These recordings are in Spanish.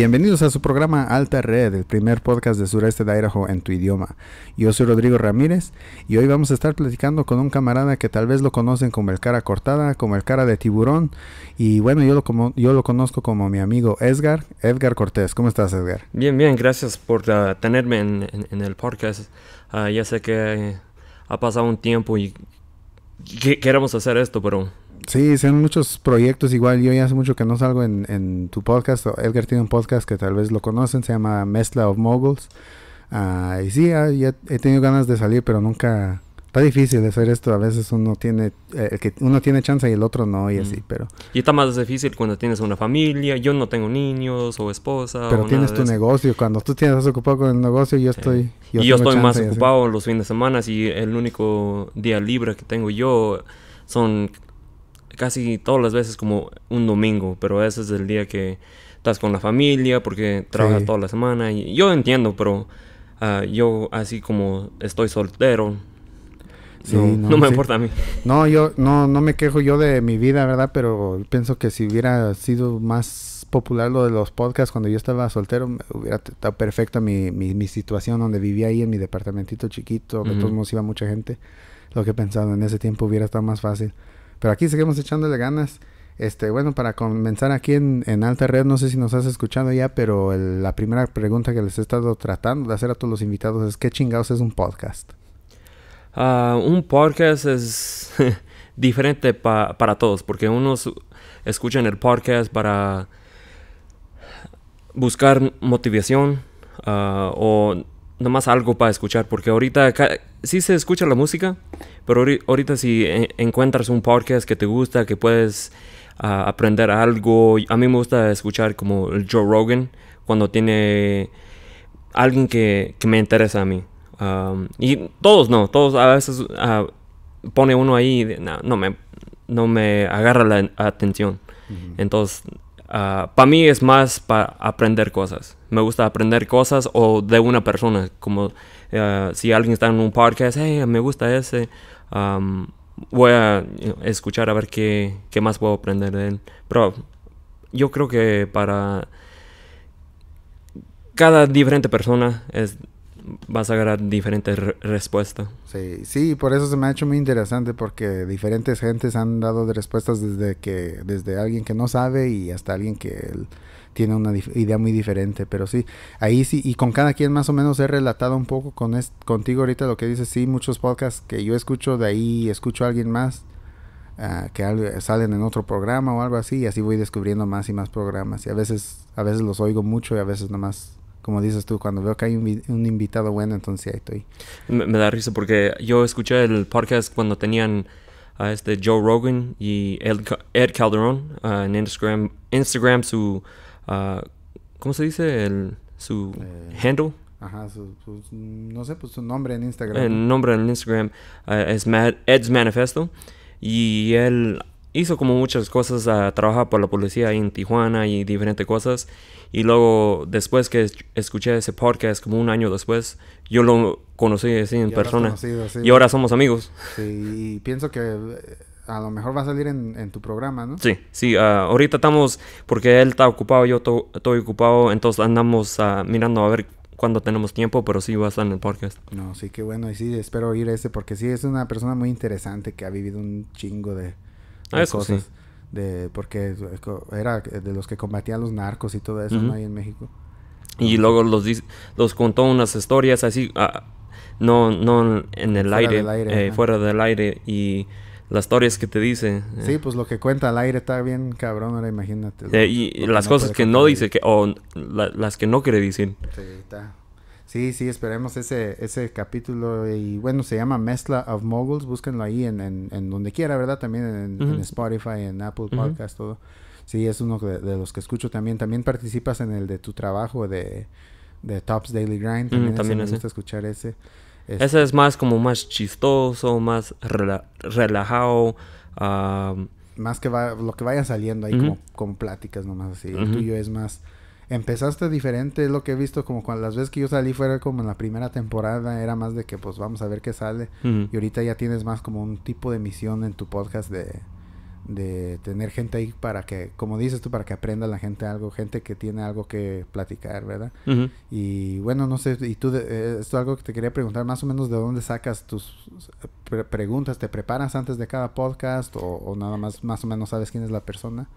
Bienvenidos a su programa Alta Red, el primer podcast de sureste de Idaho en tu idioma. Yo soy Rodrigo Ramírez y hoy vamos a estar platicando con un camarada que tal vez lo conocen como el cara cortada, como el cara de tiburón y bueno, yo lo, como, yo lo conozco como mi amigo Edgar, Edgar Cortés. ¿Cómo estás Edgar? Bien, bien, gracias por ah, tenerme en, el podcast. Ah, ya sé que ha pasado un tiempo y queremos hacer esto, pero Sí, son muchos proyectos igual. Yo ya hace mucho que no salgo en, tu podcast. Edgar tiene un podcast que tal vez lo conocen, se llama Mezcla of Moguls. Ah, y sí, ah, ya, he tenido ganas de salir, pero nunca... Está difícil de hacer esto. A veces uno tiene eh, que uno tiene chance y el otro no y así, mm. pero... Y está más difícil cuando tienes una familia. Yo no tengo niños o esposa. Pero tienes tu negocio. Cuando tú tienes ocupado con el negocio, yo estoy... y yo estoy más ocupado los fines de semana y el único día libre que tengo yo son casi todas las veces como un domingo, pero ese es el día que estás con la familia porque trabajas toda la semana. Y yo entiendo, pero ah, yo así como estoy soltero, no, me importa a mí. No, yo no, no me quejo yo de mi vida, ¿verdad? Pero pienso que si hubiera sido más popular lo de los podcasts cuando yo estaba soltero, hubiera estado perfecta mi, mi, situación donde vivía ahí en mi departamentito chiquito, que todos modos, iba mucha gente. Lo que he pensado en ese tiempo hubiera estado más fácil. Pero aquí seguimos echándole ganas. Este, bueno, para comenzar aquí en, Alta Red, no sé si nos has escuchado ya, pero la primera pregunta que les he estado tratando de hacer a todos los invitados es, ¿qué chingados es un podcast? Ah, un podcast es diferente para todos, porque unos escuchan el podcast para buscar motivación o ah, o nomás algo para escuchar, porque ahorita sí se escucha la música, pero ahorita si e, encuentras un podcast que te gusta, que puedes ah, aprender algo, a mí me gusta escuchar como el Joe Rogan cuando tiene alguien que, me interesa a mí. y todos no, todos a veces ah, pone uno ahí, y no, me, no me agarra la atención. Entonces, ah, para mí es más para aprender cosas. Me gusta aprender cosas o de una persona, como eh, si alguien está en un podcast, hey, me gusta ese, um, voy a escuchar a ver qué, más puedo aprender de él. Pero yo creo que para cada diferente persona es vas a agarrar diferentes respuestas. Sí, sí, por eso se me ha hecho muy interesante porque diferentes gentes han dado respuestas desde que desde alguien que no sabe y hasta alguien que tiene una idea muy diferente, pero sí, ahí sí, y con cada quien más o menos he relatado un poco con contigo ahorita lo que dices, sí, muchos podcasts que yo escucho de ahí, escucho a alguien más ah, que salen en otro programa o algo así, y así voy descubriendo más y más programas, y a veces, a veces los oigo mucho y a veces nomás como dices tú, cuando veo que hay un, invitado bueno, entonces ahí estoy. Me, da risa porque yo escuché el podcast cuando tenían a este Joe Rogan y Ed, Calderón ah, en Instagram, Instagram su Ah, ¿cómo se dice? El, su eh, handle. Ajá, su, pues, no sé, pues su nombre en Instagram. El nombre en Instagram eh, es Ed's Manifesto. Y él hizo como muchas cosas, uh, ah, trabaja por la policía en Tijuana y diferentes cosas. Y luego, después que escuché ese podcast, como un año después, yo lo conocí así en persona. Y ahora somos amigos. Sí, y pienso que eh, a lo mejor va a salir en, tu programa, ¿no? Sí, sí, ah, ahorita estamos, porque él está ocupado, yo estoy ocupado, entonces andamos ah, mirando a ver cuándo tenemos tiempo, pero sí va a estar en el podcast. No, sí, que bueno, y sí, espero oír ese, porque sí, es una persona muy interesante que ha vivido un chingo de, eso cosas. Sí. De, porque era de los que combatían los narcos y todo eso, ¿no? Ahí en México. Y luego los, los contó unas historias así, ah, no, no en el aire, aire eh, fuera del aire, y las historias que te dice. Eh. Sí, pues lo que cuenta al aire está bien cabrón, ahora imagínate. Eh, y las cosas que no dice, que, o las que no quiere decir. Sí, Sí, esperemos ese, ese capítulo. Y bueno, se llama Mezcla of Moguls. Búsquenlo ahí en, en, donde quiera, ¿verdad? También en, Spotify, en Apple Podcast, todo. Sí, es uno de, los que escucho también. También participas en el de tu trabajo de, de Tops Daily Grind. También, también me gusta escuchar ese. Este. Ese es más como más chistoso, más relajado. más que va, lo que vaya saliendo ahí como, con pláticas nomás así. El tuyo es más... Empezaste diferente, es lo que he visto, como cuando las veces que yo salí fuera como en la primera temporada, era más de que pues vamos a ver qué sale. Y ahorita ya tienes más como un tipo de misión en tu podcast de de tener gente ahí para que, como dices tú, para que aprenda la gente algo, gente que tiene algo que platicar, ¿verdad? Y bueno, no sé, y tú, esto eh, es algo que te quería preguntar, más o menos de dónde sacas tus preguntas, ¿te preparas antes de cada podcast o, nada más, más o menos sabes quién es la persona?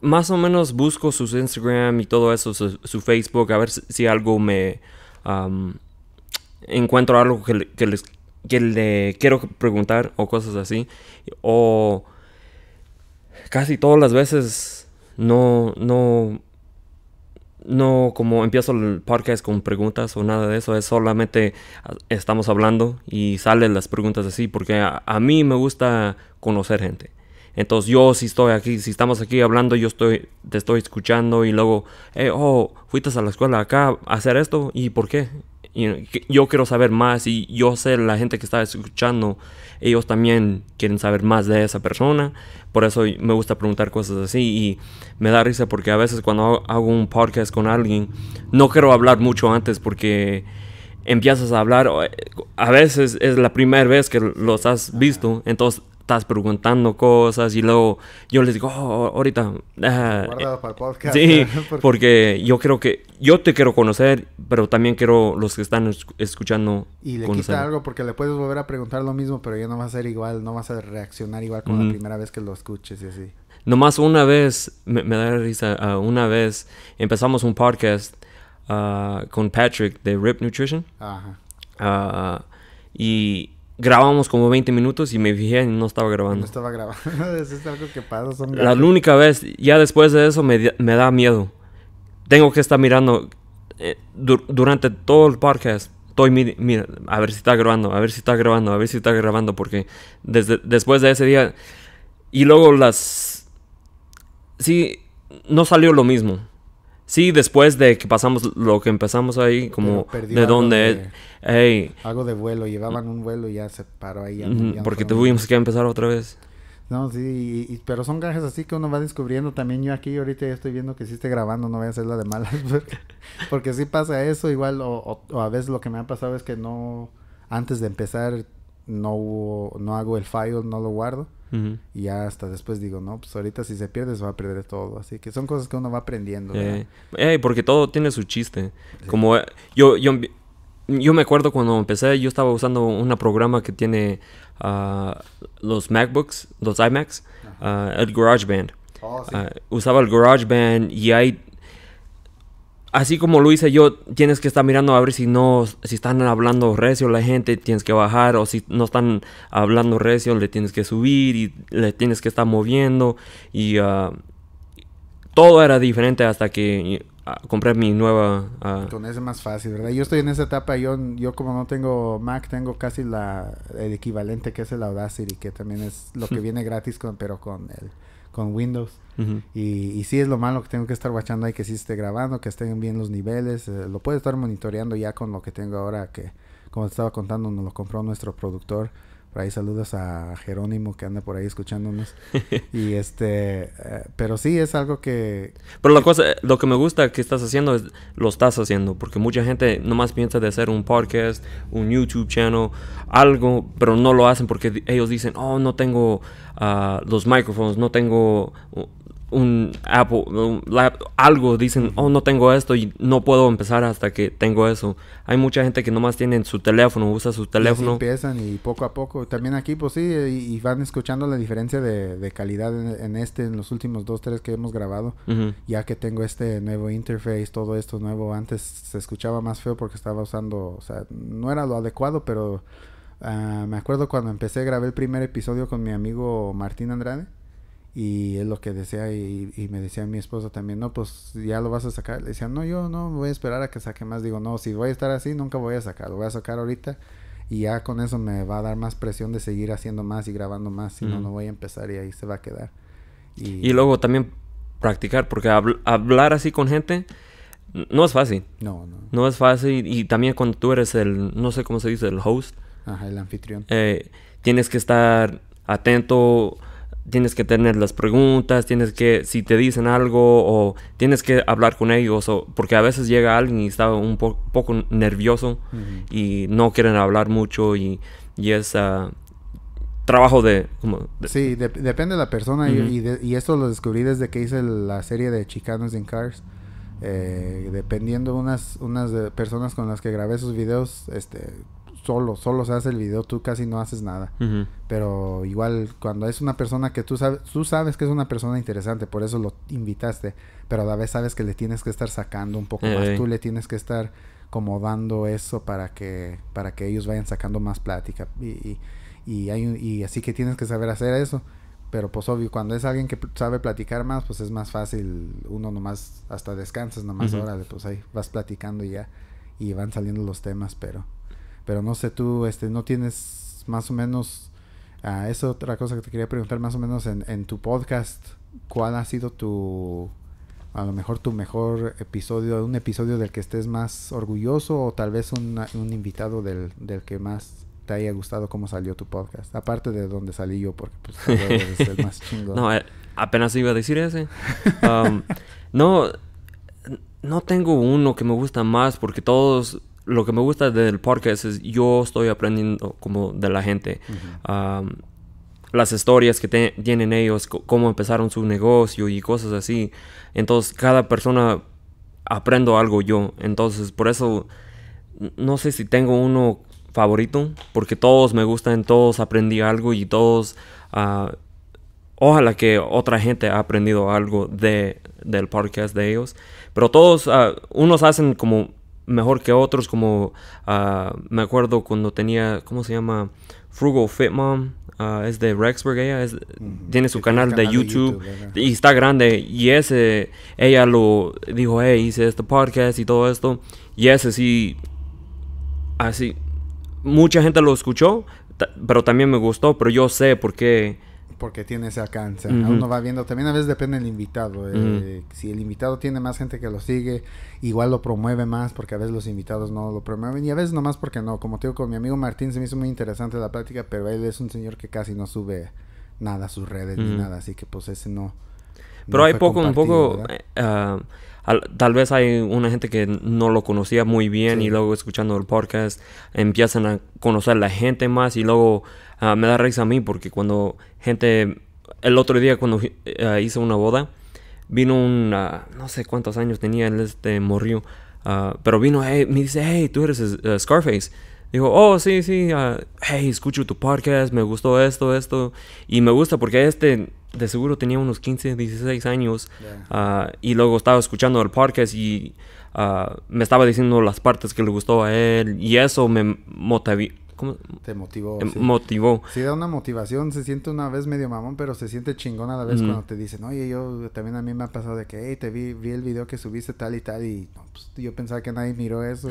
Más o menos busco sus Instagram y todo eso, su, Facebook, a ver si, algo me... encuentro algo que, les, que le quiero preguntar o cosas así. O casi todas las veces no, no, no como empiezo el podcast con preguntas o nada de eso, es solamente estamos hablando y salen las preguntas así, porque a, mí me gusta conocer gente. Entonces yo si estoy aquí, si estamos aquí hablando, yo estoy, te estoy escuchando y luego, hey, eh, oh, fuiste a la escuela acá a hacer esto y por qué. yo quiero saber más y yo sé la gente que está escuchando ellos también quieren saber más de esa persona. Por eso me gusta preguntar cosas así y me da risa porque a veces cuando hago un podcast con alguien, no quiero hablar mucho antes porque empiezas a hablar, eh, a veces es la primera vez que los has visto, entonces estás preguntando cosas y luego yo les digo, oh, oh, ahorita... Ah, para el podcast, sí, porque yo creo que yo te quiero conocer, pero también quiero los que están escuchando. Y le quita algo porque le puedes volver a preguntar lo mismo, pero ya no va a ser igual, no vas a reaccionar igual como la primera vez que lo escuches y así. Nomás una vez, me, me da risa, ah, una vez empezamos un podcast ah, con Patrick de Rip Nutrition. Ajá. y grabamos como 20 minutos y me fijé y no estaba grabando. No estaba grabando. es algo que pasa. la única vez, ya después de eso me, me da miedo. Tengo que estar mirando eh, durante todo el podcast. Estoy mirando a ver si está grabando, a ver si está grabando, a ver si está grabando, porque desde, después de ese día y luego las sí no salió lo mismo. Sí, después de que pasamos lo que empezamos ahí, como de dónde... Hey. Hago de vuelo, llevaban un vuelo y ya se paró ahí. porque tuvimos que empezar otra vez. No, sí, pero son gajes así que uno va descubriendo. También yo aquí ahorita ya estoy viendo que si esté grabando, no voy a hacer la de malas. Porque, si sí pasa eso, igual, o, a veces lo que me ha pasado es que no, antes de empezar, no, no hago el file, no lo guardo. Y ya hasta después digo, no, pues ahorita si se pierde se va a perder todo. Así que son cosas que uno va aprendiendo. Eh, eh, porque todo tiene su chiste. Como eh, yo, yo, yo me acuerdo cuando empecé, yo estaba usando un programa que tiene ah, los MacBooks, los iMacs, ah, el GarageBand. Oh, ah, usaba el GarageBand y hay así como lo hice yo, tienes que estar mirando a ver si no, si están hablando recio la gente, tienes que bajar, o si no están hablando recio, le tienes que subir y le tienes que estar moviendo. Y ah, todo era diferente hasta que ah, compré mi nueva. Ah, con ese más fácil, ¿verdad? Yo estoy en esa etapa, yo, yo como no tengo Mac, tengo casi la, el equivalente que es el Audacity, que también es lo que viene gratis, con, pero con el con Windows. y, y, sí es lo malo que tengo que estar guachando ahí que sí esté grabando, que estén bien los niveles. Eh, lo puedo estar monitoreando ya con lo que tengo ahora que, como te estaba contando, nos lo compró nuestro productor. Por ahí saludos a Jerónimo que anda por ahí escuchándonos. y este, eh, pero sí es algo que... Pero la cosa, lo que me gusta que estás haciendo es, lo estás haciendo, porque mucha gente nomás piensa de hacer un podcast, un YouTube channel, algo, pero no lo hacen porque ellos dicen, oh, no tengo ah, los micrófonos, no tengo un Apple, algo, dicen, oh, no tengo esto y no puedo empezar hasta que tengo eso. Hay mucha gente que nomás tiene su teléfono, usa su teléfono. empiezan y poco a poco, también aquí, pues sí, y, van escuchando la diferencia de, calidad en, este, en los últimos dos, tres que hemos grabado. Ya que tengo este nuevo interface, todo esto nuevo, antes se escuchaba más feo porque estaba usando, o sea, no era lo adecuado, pero ah, me acuerdo cuando empecé, grabé el primer episodio con mi amigo Martín Andrade. Y es lo que decía y, me decía mi esposa también, no, pues ya lo vas a sacar. Le decía, no, yo no voy a esperar a que saque más. Digo, no, si voy a estar así, nunca voy a sacar. Lo voy a sacar ahorita y ya con eso me va a dar más presión de seguir haciendo más y grabando más. Si no, no voy a empezar y ahí se va a quedar. Y, luego también practicar, porque hablar así con gente no es fácil. No, no. No es fácil y también cuando tú eres el, no sé cómo se dice, el host. Ajá, el anfitrión. Eh, tienes que estar atento tienes que tener las preguntas, tienes que, si te dicen algo o tienes que hablar con ellos, o, porque a veces llega alguien y está un poco nervioso y no quieren hablar mucho y, y es ah, trabajo de, como Sí, depende de la persona y, esto lo descubrí desde que hice la serie de Chicanos in Cars. Eh, dependiendo unas, unas personas con las que grabé esos videos, este, solo, solo se hace el video, tú casi no haces nada. Pero igual cuando es una persona que tú sabes, tú sabes que es una persona interesante, por eso lo invitaste, pero a la vez sabes que le tienes que estar sacando un poco más, tú le tienes que estar como dando eso para que, para que ellos vayan sacando más plática. Y, y, hay, y así que tienes que saber hacer eso. Pero pues obvio, cuando es alguien que sabe platicar más, pues es más fácil. Uno nomás, hasta descansas nomás, más órale, pues ahí vas platicando y ya. Y van saliendo los temas, pero... Pero no sé, tú este, no tienes más o menos... Ah, esa es otra cosa que te quería preguntar más o menos en, tu podcast. ¿Cuál ha sido tu a lo mejor tu mejor episodio, un episodio del que estés más orgulloso o tal vez un, invitado del, que más te haya gustado cómo salió tu podcast. Aparte de donde salí yo, porque pues, el más chingo. No, eh, apenas iba a decir ese. Um, no, no tengo uno que me gusta más porque todos lo que me gusta del podcast es yo estoy aprendiendo como de la gente. las historias que tienen ellos, cómo empezaron su negocio y cosas así. Entonces, cada persona aprendo algo yo. Entonces, por eso no sé si tengo uno favorito, porque todos me gustan, todos aprendí algo y todos. Ah, ojalá que otra gente ha aprendido algo de, del podcast de ellos. Pero todos, ah, unos hacen como mejor que otros, como ah, me acuerdo cuando tenía, ¿cómo se llama? Frugal Fit Mom. Ah, es de Rexburg, ella tiene su canal, de YouTube, y está grande. Y ese, ella lo dijo, hey, hice este podcast y todo esto. Y ese sí, así, mucha gente lo escuchó, pero también me gustó, pero yo sé por qué porque tiene ese alcance. Uno va viendo, también a veces depende del invitado. Eh, si el invitado tiene más gente que lo sigue, igual lo promueve más, porque a veces los invitados no lo promueven y a veces nomás porque no. Como te digo, con mi amigo Martín se me hizo muy interesante la plática, pero él es un señor que casi no sube nada a sus redes ni nada, así que pues ese no. Pero hay poco, un poco, eh, ah, tal vez hay una gente que no lo conocía muy bien y luego escuchando el podcast empiezan a conocer la gente más y luego Ah, me da risa a mí porque cuando gente, el otro día cuando eh, hice una boda, vino un, no sé cuántos años tenía Él este Morrió. Ah, pero vino, me dice, hey, tú eres eh, Scarface. Dijo, oh, sí, sí, ah, hey, escucho tu podcast, me gustó esto, esto. Y me gusta porque este de seguro tenía unos 15, 16 años y luego estaba escuchando el podcast y me estaba diciendo las partes que le gustó a él y eso me motivó... Te motivó. Motivó. Sí, da una motivación. Se siente una vez medio mamón, pero se siente chingón a la vez cuando te dicen, oye, yo también a mí me ha pasado de que, hey, te vi, vi el video que subiste tal y tal, y pues, yo pensaba que nadie miró eso.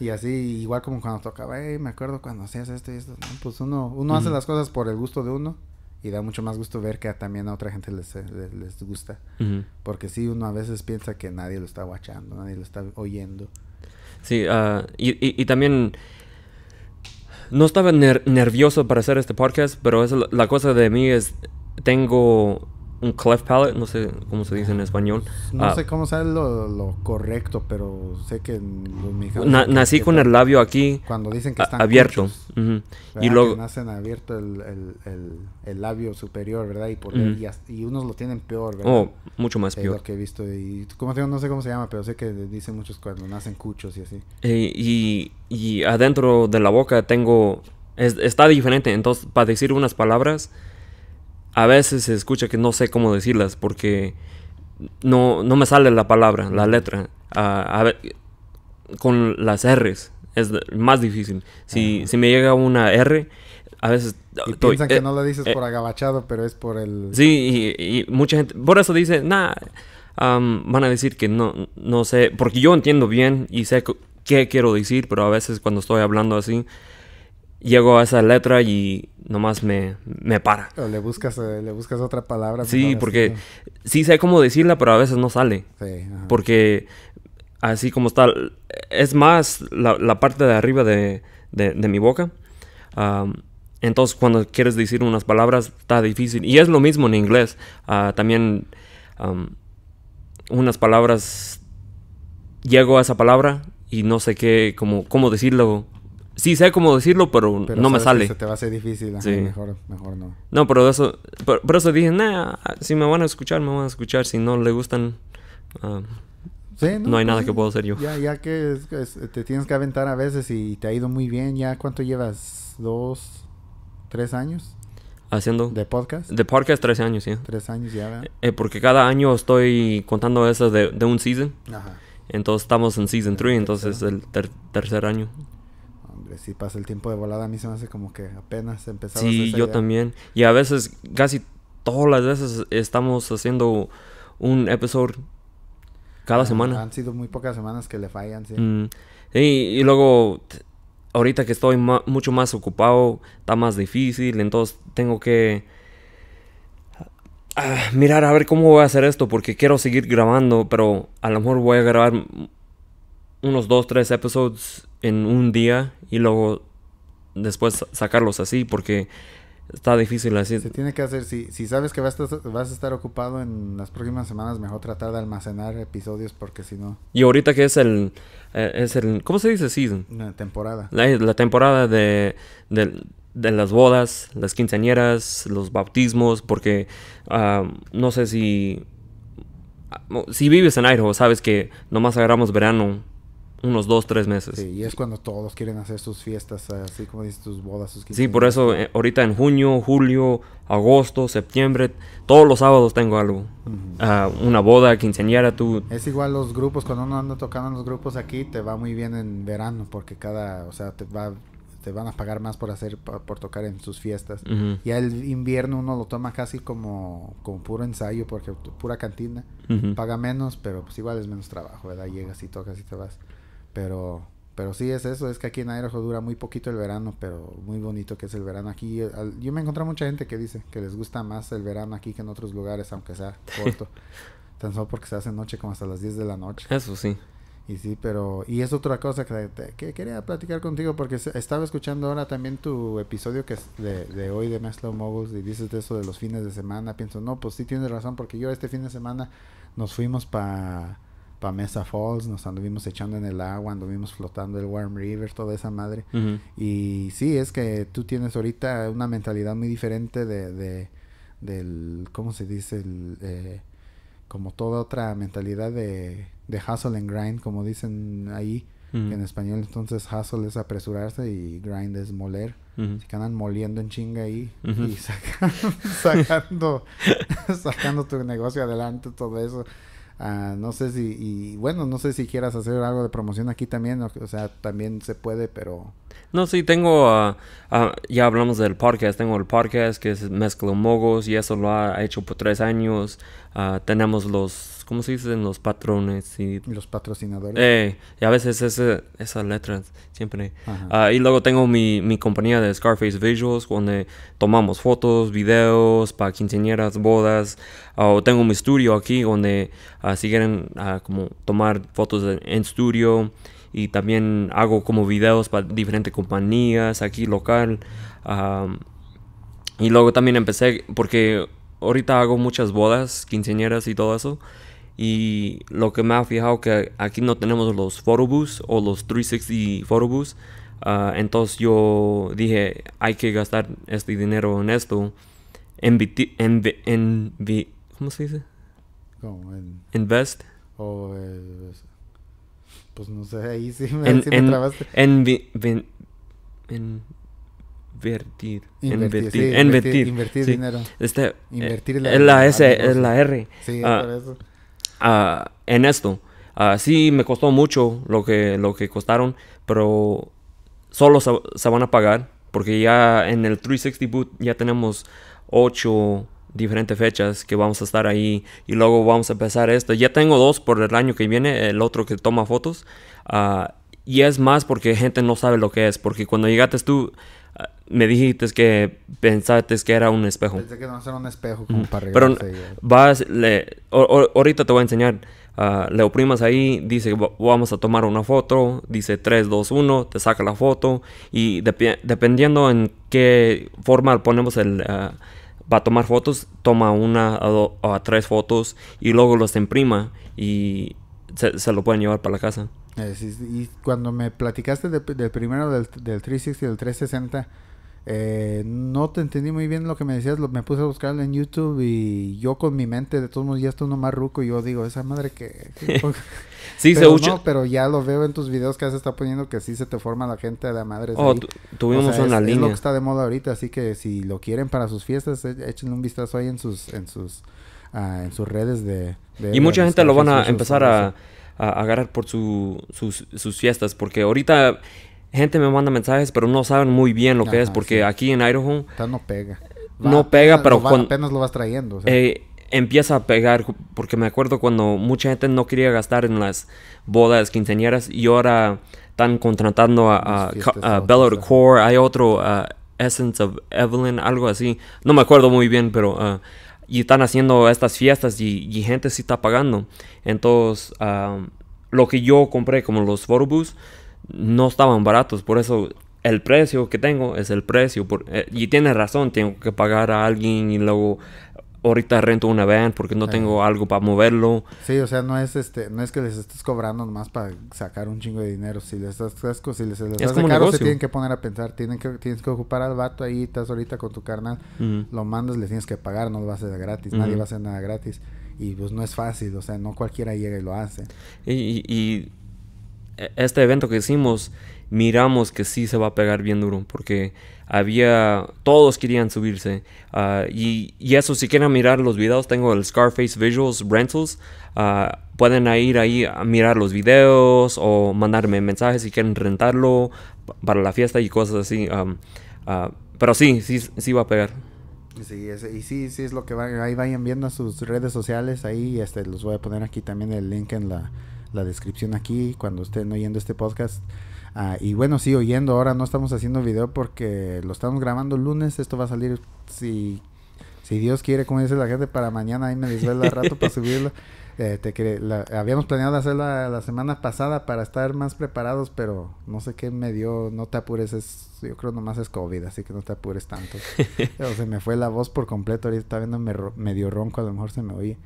y así, igual como cuando tocaba, hey, me acuerdo cuando hacías esto y esto. pues uno, uno hace las cosas por el gusto de uno y da mucho más gusto ver que también a otra gente les, eh, gusta. Porque sí, uno a veces piensa que nadie lo está guachando, nadie lo está oyendo. Sí, ah, y, y, y, también no estaba nervioso para hacer este podcast, pero es la cosa de mí es, tengo un cleft palate, no sé cómo se dice en español. No ah. sé cómo sea lo, lo, correcto, pero sé que nací con el labio aquí. Cuando dicen que están abierto. Y luego... nacen abierto el, el, el, labio superior, ¿verdad? Y, por, y, unos lo tienen peor, ¿verdad? Oh, mucho más peor. que he visto. Y no sé cómo se llama, pero sé que dicen muchos cuando nacen cuchos y así. Eh, y, y adentro de la boca tengo... está diferente. Entonces, para decir unas palabras a veces se escucha que no sé cómo decirlas porque no, no me sale la palabra, la letra. con las R's es más difícil. Si, si me llega una R, a veces... Y piensan que eh, no la dices eh, por agabachado, pero es por el... Sí, y, mucha gente... Por eso dice, nah, van a decir que no, no sé, porque yo entiendo bien y sé qué quiero decir, pero a veces cuando estoy hablando así llego a esa letra y nomás me, me para. O le buscas, eh, le buscas otra palabra. Sí, porque sí sé cómo decirla, pero a veces no sale. Sí, Porque así como está, es más la, parte de arriba de, de, mi boca. entonces cuando quieres decir unas palabras está difícil. Y es lo mismo en inglés. Ah, también unas palabras, llego a esa palabra y no sé qué, cómo decirlo Sí, sé cómo decirlo, pero, no me sale. Se te va a ser difícil, mejor, mejor no. No, pero eso, Pero eso dije, nah, si me van a escuchar, me van a escuchar. Si no le gustan, ah, no, hay nada pues que puedo hacer yo. Ya, ya que te tienes que aventar a veces y te ha ido muy bien, ¿ya cuánto llevas? ¿Dos, tres años? Haciendo. ¿De podcast? De podcast, tres años, sí. Tres años ya, eh, porque cada año estoy contando eso de, un season. Ajá. Entonces estamos en season 3, entonces el tercer año. Si pasa el tiempo de volada, a mí se me hace como que apenas empezamos. Sí, yo también. Y a veces, casi todas las veces, estamos haciendo un episodio cada ah, semana. Han sido muy pocas semanas que le fallan, sí. Mm. Y, luego, ahorita que estoy mucho más ocupado, está más difícil, entonces tengo que ah, mirar a ver cómo voy a hacer esto, porque quiero seguir grabando, pero a lo mejor voy a grabar unos dos, tres episodios en un día y luego después sacarlos así porque está difícil así. Se tiene que hacer, si, si sabes que vas a, vas a estar ocupado en las próximas semanas, mejor tratar de almacenar episodios porque si no... Y ahorita que es el, eh, es el, ¿cómo se dice season? La temporada. La, temporada de, de, de, las bodas, las quinceañeras, los bautismos, porque ah, no sé si... Ah, si vives en Idaho, sabes que nomás agarramos verano unos dos, tres meses. Sí, y es cuando todos quieren hacer sus fiestas, así como dices, tus bodas, sus Sí, por eso eh, ahorita en junio, julio, agosto, septiembre, todos los sábados tengo algo. Ah, una boda, quinceañera, tú... Es igual los grupos, cuando uno anda tocando en los grupos aquí, te va muy bien en verano, porque cada, o sea, te va te van a pagar más por hacer por, tocar en sus fiestas. Ya el invierno uno lo toma casi como, como puro ensayo porque pura cantina, paga menos, pero pues igual es menos trabajo, ¿verdad? Llegas y tocas y te vas. Pero, pero sí es eso, es que aquí en Idaho dura muy poquito el verano, pero muy bonito que es el verano aquí. yo me he encontrado mucha gente que dice que les gusta más el verano aquí que en otros lugares, aunque sea corto. Tan solo porque se hace noche como hasta las 10 de la noche. Eso sí. Y sí, pero... Y es otra cosa que, quería platicar contigo porque estaba escuchando ahora también tu episodio que es de, hoy de Maslow Moguls y dices de eso de los fines de semana. Pienso, no, pues sí tienes razón porque yo este fin de semana nos fuimos para para Mesa Falls, nos anduvimos echando en el agua, anduvimos flotando el Warm River, toda esa madre. Y sí, es que tú tienes ahorita una mentalidad muy diferente de, de del, ¿cómo se dice? Eh, como toda otra mentalidad de, hustle and grind, como dicen ahí. En español entonces hustle es apresurarse y grind es moler. Se quedan moliendo en chinga ahí y sacando, sacando tu negocio adelante, todo eso. Ah, no sé si, y bueno, no sé si quieras hacer algo de promoción aquí también, o, sea, también se puede, pero... No, sí, tengo, ah, ah, ya hablamos del podcast, tengo el podcast que es Mezclo Mogos y eso lo ha hecho por tres años. tenemos los ¿cómo se dicen? Los patrones y... Los patrocinadores. Eh, y a veces ese, esas letras siempre... Ah, y luego tengo mi, compañía de Scarface Visuals, donde tomamos fotos, videos para quinceañeras, bodas. Ah, o tengo mi estudio aquí, donde ah, si quieren como tomar fotos en, estudio y también hago como videos para diferentes compañías aquí local. y luego también empecé porque ahorita hago muchas bodas, quinceañeras y todo eso. Y lo que me ha fijado que aquí no tenemos los photobus o los 360 photobus. Ah, entonces yo dije, hay que gastar este dinero en esto. En ¿Cómo se dice? en, Invest. O, pues no sé, ahí sí me, en, en, trabaste. invertir. Invertir. Sí, invertir. Invertir, dinero. Este, eh, la, S, es la R. Sí, ah. por eso. Ah, en esto. Ah, sí, me costó mucho lo que, lo que costaron, pero solo se, van a pagar porque ya en el 360 Boot ya tenemos 8 diferentes fechas que vamos a estar ahí y luego vamos a empezar esto. Ya tengo dos por el año que viene, el otro que toma fotos. Ah, y es más porque gente no sabe lo que es, porque cuando llegaste tú me dijiste que pensaste que era un espejo. Pensé que no era un espejo como Pero vas, le, ahorita te voy a enseñar. Ah, le oprimas ahí, dice vamos a tomar una foto, dice 3, 2, 1, te saca la foto y dependiendo en qué forma ponemos el... Ah, va a tomar fotos, toma una o tres fotos y luego los imprima y se, lo pueden llevar para la casa. Eh, y cuando me platicaste del primero del, del 360 y del 360, eh, no te entendí muy bien lo que me decías, me puse a buscarlo en YouTube y yo con mi mente de todos modos ya estoy nomás ruco y yo digo, esa madre que... sí, se usa... pero ya lo veo en tus videos que has estado poniendo que sí se te forma la gente de la madre. Oh, tuvimos una línea. lo que está de moda ahorita, así que si lo quieren para sus fiestas, eh, échenle un vistazo ahí en sus... En sus ah, en sus redes de... y mucha gente lo van a empezar a, a, agarrar por sus, sus, fiestas, porque ahorita gente me manda mensajes, pero no saben muy bien lo que es, porque aquí en Idaho... no pega. no pega, pero cuando... Apenas lo vas trayendo. Eh, empieza a pegar, porque me acuerdo cuando mucha gente no quería gastar en las bodas quinceañeras y ahora están contratando a, a, Core, hay otro uh, Essence of Evelyn, algo así, no me acuerdo muy bien, pero... Uh, y están haciendo estas fiestas y, gente sí está pagando. Entonces, um, lo que yo compré, como los photobooths, no estaban baratos, por eso el precio que tengo es el precio. Por, eh, y tiene razón, tengo que pagar a alguien y luego ahorita rento una van porque no tengo algo para moverlo. Sí, o sea, no es este, no es que les estés cobrando más para sacar un chingo de dinero. Si les estás si les, les es caro, se tienen que poner a pensar, tienen que, tienes que ocupar al vato ahí, estás ahorita con tu carnal, lo mandas, le tienes que pagar, no lo vas a hacer gratis, nadie va a hacer nada gratis. Y pues no es fácil, o sea, no cualquiera llega y lo hace. y, e, este evento que hicimos, miramos que sí se va a pegar bien duro, porque había, todos querían subirse. Ah, y, y, eso, si quieren mirar los videos, tengo el Scarface Visuals Rentals. Ah, pueden ir ahí a mirar los videos o mandarme mensajes si quieren rentarlo para la fiesta y cosas así. Ah, pero sí, sí, sí va a pegar. Sí, y sí, sí es lo que ahí vayan viendo sus redes sociales, ahí este, los voy a poner aquí también el link en la, la descripción aquí cuando estén oyendo este podcast. Ah, y bueno, sí, oyendo, ahora no estamos haciendo video porque lo estamos grabando el lunes, esto va a salir si, si Dios quiere, como dice la gente, para mañana, ahí me desvela rato para subirlo. Eh, te, la, habíamos planeado hacerla la semana pasada para estar más preparados, pero no sé qué me dio, no te apures, yo creo nomás es COVID, así que no te apures tanto. se me fue la voz por completo, ahorita está viendo medio ronco, a lo mejor se me oye.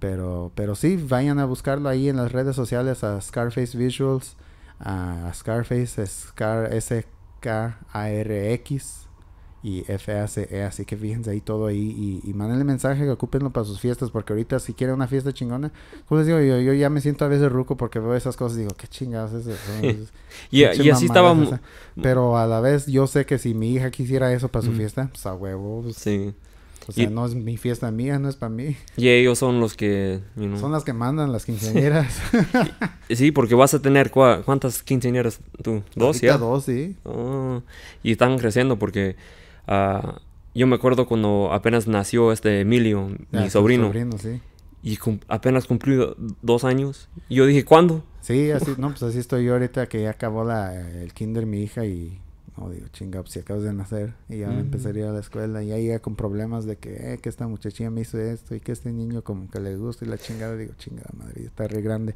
Pero, pero sí, vayan a buscarlo ahí en las redes sociales a Scarface Visuals, a Scarface, Scar, S-K-A-R-X y F-A-C-E. Así que fíjense ahí todo ahí y, y mandenle mensaje que ocupenlo para sus fiestas, porque ahorita si quieren una fiesta chingona, como les digo, yo, yo ya me siento a veces ruco porque veo esas cosas y digo, qué chingados es eso. y así estábamos... Pero a la vez yo sé que si mi hija quisiera eso para su mm. fiesta, pues a huevos... Pues, sí. O sea, no es mi fiesta mía, no es para mí. Y ellos son los que... Son las que mandan, las quinceañeras. sí, porque vas a tener... ¿Cuántas quinceañeras tú? ¿Dos ya? dos, sí. Oh, y están creciendo porque... Ah, yo me acuerdo cuando apenas nació este Emilio, mi sobrino. sí. Y apenas cumplió dos años. Y yo dije, ¿cuándo? Sí, así, no, pues así estoy yo ahorita que ya acabó la, el kinder mi hija y oh, digo, chinga, pues, si acabas de nacer y ya empezaría a la escuela y ya con problemas de eh, que, esta muchachilla me hizo esto y que este niño como que le gusta y la chingada, digo, chinga, madre, está re grande.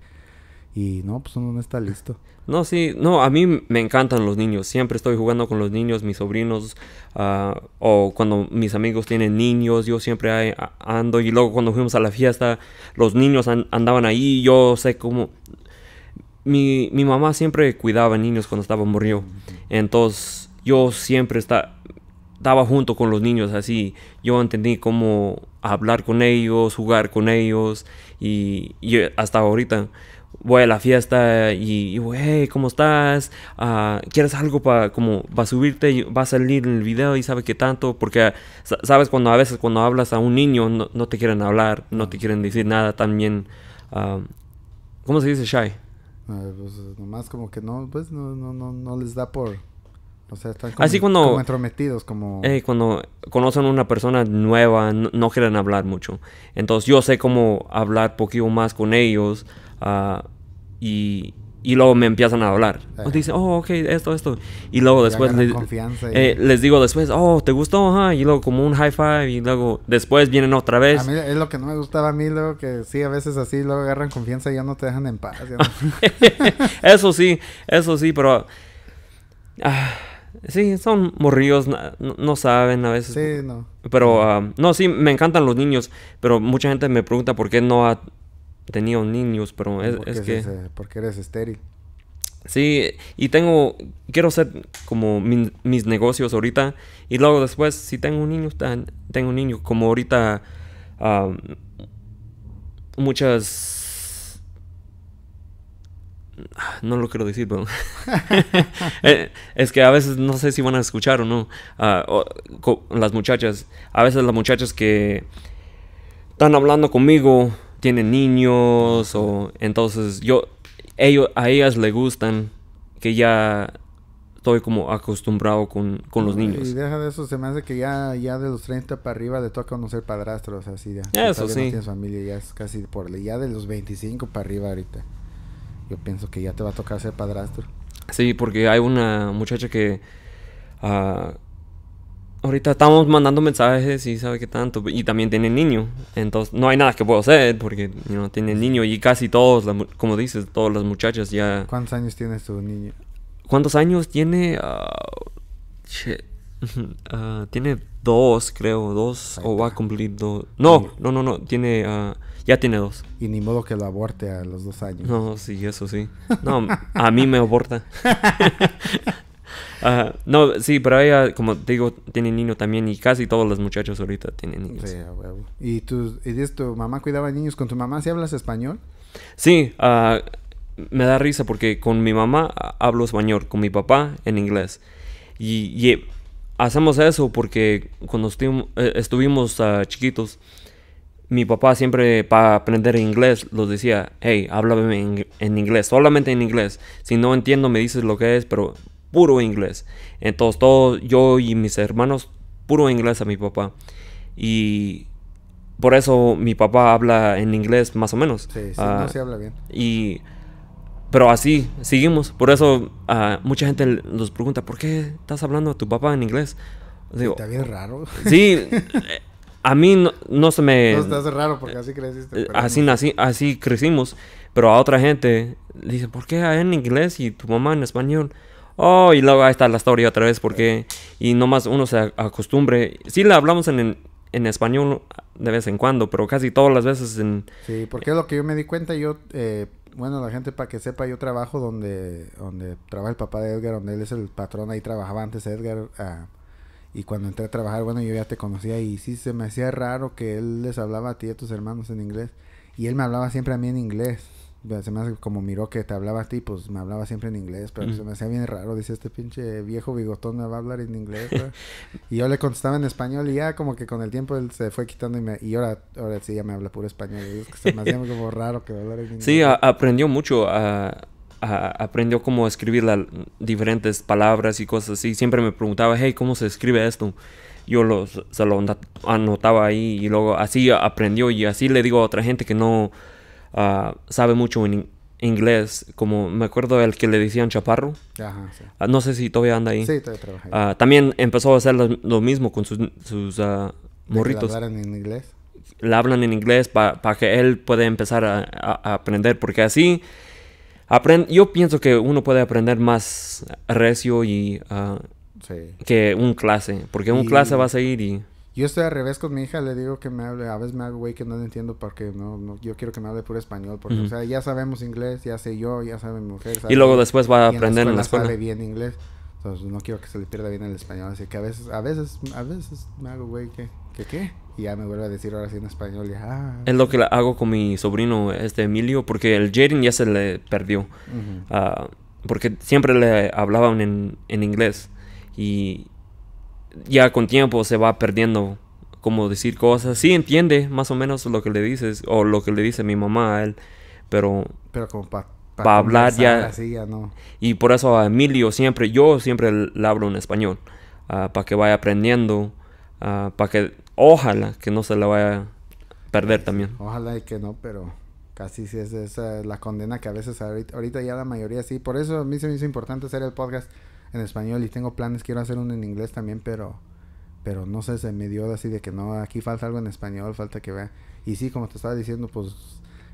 Y no, pues uno no está listo. No, sí, no, a mí me encantan los niños. Siempre estoy jugando con los niños, mis sobrinos, ah, o cuando mis amigos tienen niños, yo siempre ando. Y luego cuando fuimos a la fiesta, los niños andaban ahí, yo sé cómo. Mi, mamá siempre cuidaba niños cuando estaba morrido... Entonces yo siempre estaba junto con los niños así. Yo entendí cómo hablar con ellos, jugar con ellos y, hasta ahorita voy a la fiesta y, hey, ¿cómo estás? Ah, ¿Quieres algo para, como, va subirte, va a salir en el video y sabe qué tanto? Porque, sabes, cuando a veces cuando hablas a un niño no, te quieren hablar, no te quieren decir nada también. Ah, ¿Cómo se dice Shai? Ah, pues nomás como que no, pues no, no, no, no les da por... O sea, como, Así cuando, como entrometidos, como... Eh, cuando conocen a una persona nueva, no, quieren hablar mucho. Entonces yo sé cómo hablar poquito más con ellos ah, y, y luego me empiezan a hablar. Pues Dicen, oh, ok, esto, esto. Y luego después eh, les, digo después, oh, ¿te gustó? Y luego como un high five y luego después vienen otra vez. A mí es lo que no me gustaba a mí, luego que sí, a veces así, luego agarran confianza y ya no te dejan en paz. eso sí, eso sí, pero... Ah, sí, son morrillos, no, saben a veces. Sí, no. Pero, ah, no, sí, me encantan los niños, pero mucha gente me pregunta por qué no... Ha, tenía niños, pero es, que... porque eres estéril. Sí, y tengo, quiero hacer como mis negocios ahorita y luego después, si tengo un niño, tengo un niño, como ahorita muchas... Ah, no lo quiero decir, pero... Eh, es que a veces no sé si van a escuchar o no. Ah, las muchachas, a veces las muchachas que están hablando conmigo tienen niños o entonces yo ellos a ellas le gustan que ya estoy como acostumbrado con, los niños. Y deja de eso, se me hace que ya, ya de los 30 para arriba le toca conocer padrastros así ya Eso sí. No familia, ya es casi por ya de los 25 para arriba ahorita. Yo pienso que ya te va a tocar ser padrastro. Sí, porque hay una muchacha que ah, ahorita estamos mandando mensajes y sabe qué tanto. Y también tiene niño. Entonces no hay nada que puedo hacer porque no know, niño y casi todos, como dices, todas las muchachas ya... ¿Cuántos años tiene su niño? ¿Cuántos años tiene? Ah, ah, tiene dos, creo, dos o va a cumplir dos. No, no, no, no, tiene, ah, ya tiene dos. Y ni modo que lo aborte a los dos años. No, sí, eso sí. No, a mí me aborta. No, sí, pero ella, como te digo, tiene niño también y casi todos los muchachos ahorita tienen niños. ¿Y, tú, y mamá cuidaba niños? ¿Con tu mamá ¿sí hablas español? Sí, ah, me da risa porque con mi mamá hablo español, con mi papá en inglés. Y, hacemos eso porque cuando eh, estuvimos, ah, chiquitos, mi papá siempre para aprender inglés los decía, hey, háblame en, inglés, solamente en inglés. Si no entiendo me dices lo que es, pero puro inglés. Entonces todos yo y mis hermanos, puro inglés a mi papá. Y por eso mi papá habla en inglés más o menos. Sí, sí, ah, no se habla bien. Y, pero así seguimos. Por eso ah, mucha gente nos pregunta, ¿por qué estás hablando a tu papá en inglés? Digo, Está bien raro. Sí, eh, a mí no, se me... No estás raro porque así creciste. Eh, así, así, así crecimos. Pero a otra gente le dicen, ¿por qué en inglés y tu mamá en español? Oh, y luego ahí está la historia otra vez porque... Y nomás uno se acostumbre. Sí la hablamos en, español de vez en cuando, pero casi todas las veces en... Sí, porque es lo que yo me di cuenta, yo... Eh, bueno, la gente para que sepa, yo trabajo donde, donde trabaja el papá de Edgar, donde él es el patrón, ahí trabajaba antes Edgar. Ah, y cuando entré a trabajar, bueno, yo ya te conocía y sí se me hacía raro que él les hablaba a ti y a tus hermanos en inglés. Y él me hablaba siempre a mí en inglés. Se me hace como miró que te hablaba a ti, pues me hablaba siempre en inglés, pero se me hacía bien raro. Dice, este pinche viejo bigotón me va a hablar en inglés. y yo le contestaba en español y ya como que con el tiempo él se fue quitando y, me, y ahora, ahora sí ya me habla puro español. se me hacía como raro que me en inglés. Sí, aprendió mucho. a... aprendió cómo escribir las diferentes palabras y cosas así. Siempre me preguntaba, hey, ¿cómo se escribe esto? Yo lo, se lo anotaba ahí y luego así aprendió y así le digo a otra gente que no Ah, sabe mucho en inglés, como me acuerdo el que le decían Chaparro. Ah, no sé si todavía anda ahí. Sí, ah, también empezó a hacer lo, mismo con sus, morritos. ¿Le hablan en inglés? la hablan en inglés para que él pueda empezar a, aprender, porque así... yo pienso que uno puede aprender más recio y que un clase, porque un clase va a seguir y... Yo estoy al revés con mi hija, le digo que me hable, a veces me hago güey que no le entiendo porque no, no, yo quiero que me hable puro español, porque o sea, ya sabemos inglés, ya sé yo, ya sabe mi mujer. y luego después va a aprender en la escuela. bien inglés, entonces no quiero que se le pierda bien el español, así que a veces, a veces, a veces me hago güey que, que qué, y ya me vuelve a decir ahora sí en español, y, ah, Es lo que hago con mi sobrino, este Emilio, porque el Jaden ya se le perdió, ah, porque siempre le hablaban en, en inglés y ya con tiempo se va perdiendo como decir cosas. Sí entiende más o menos lo que le dices o lo que le dice mi mamá a él, pero... Pero como para hablar ya... Y por eso a Emilio siempre, yo siempre le hablo en español, ah, para que vaya aprendiendo, ah, para que ojalá que no se la vaya a perder también. Ojalá y que no, pero casi sí es la condena que a veces ahorita ya la mayoría sí. Por eso a mí se me hizo importante hacer el podcast en español y tengo planes, quiero hacer uno en inglés también, pero pero no sé, se me dio así de que no, aquí falta algo en español, falta que vea. Y sí, como te estaba diciendo, pues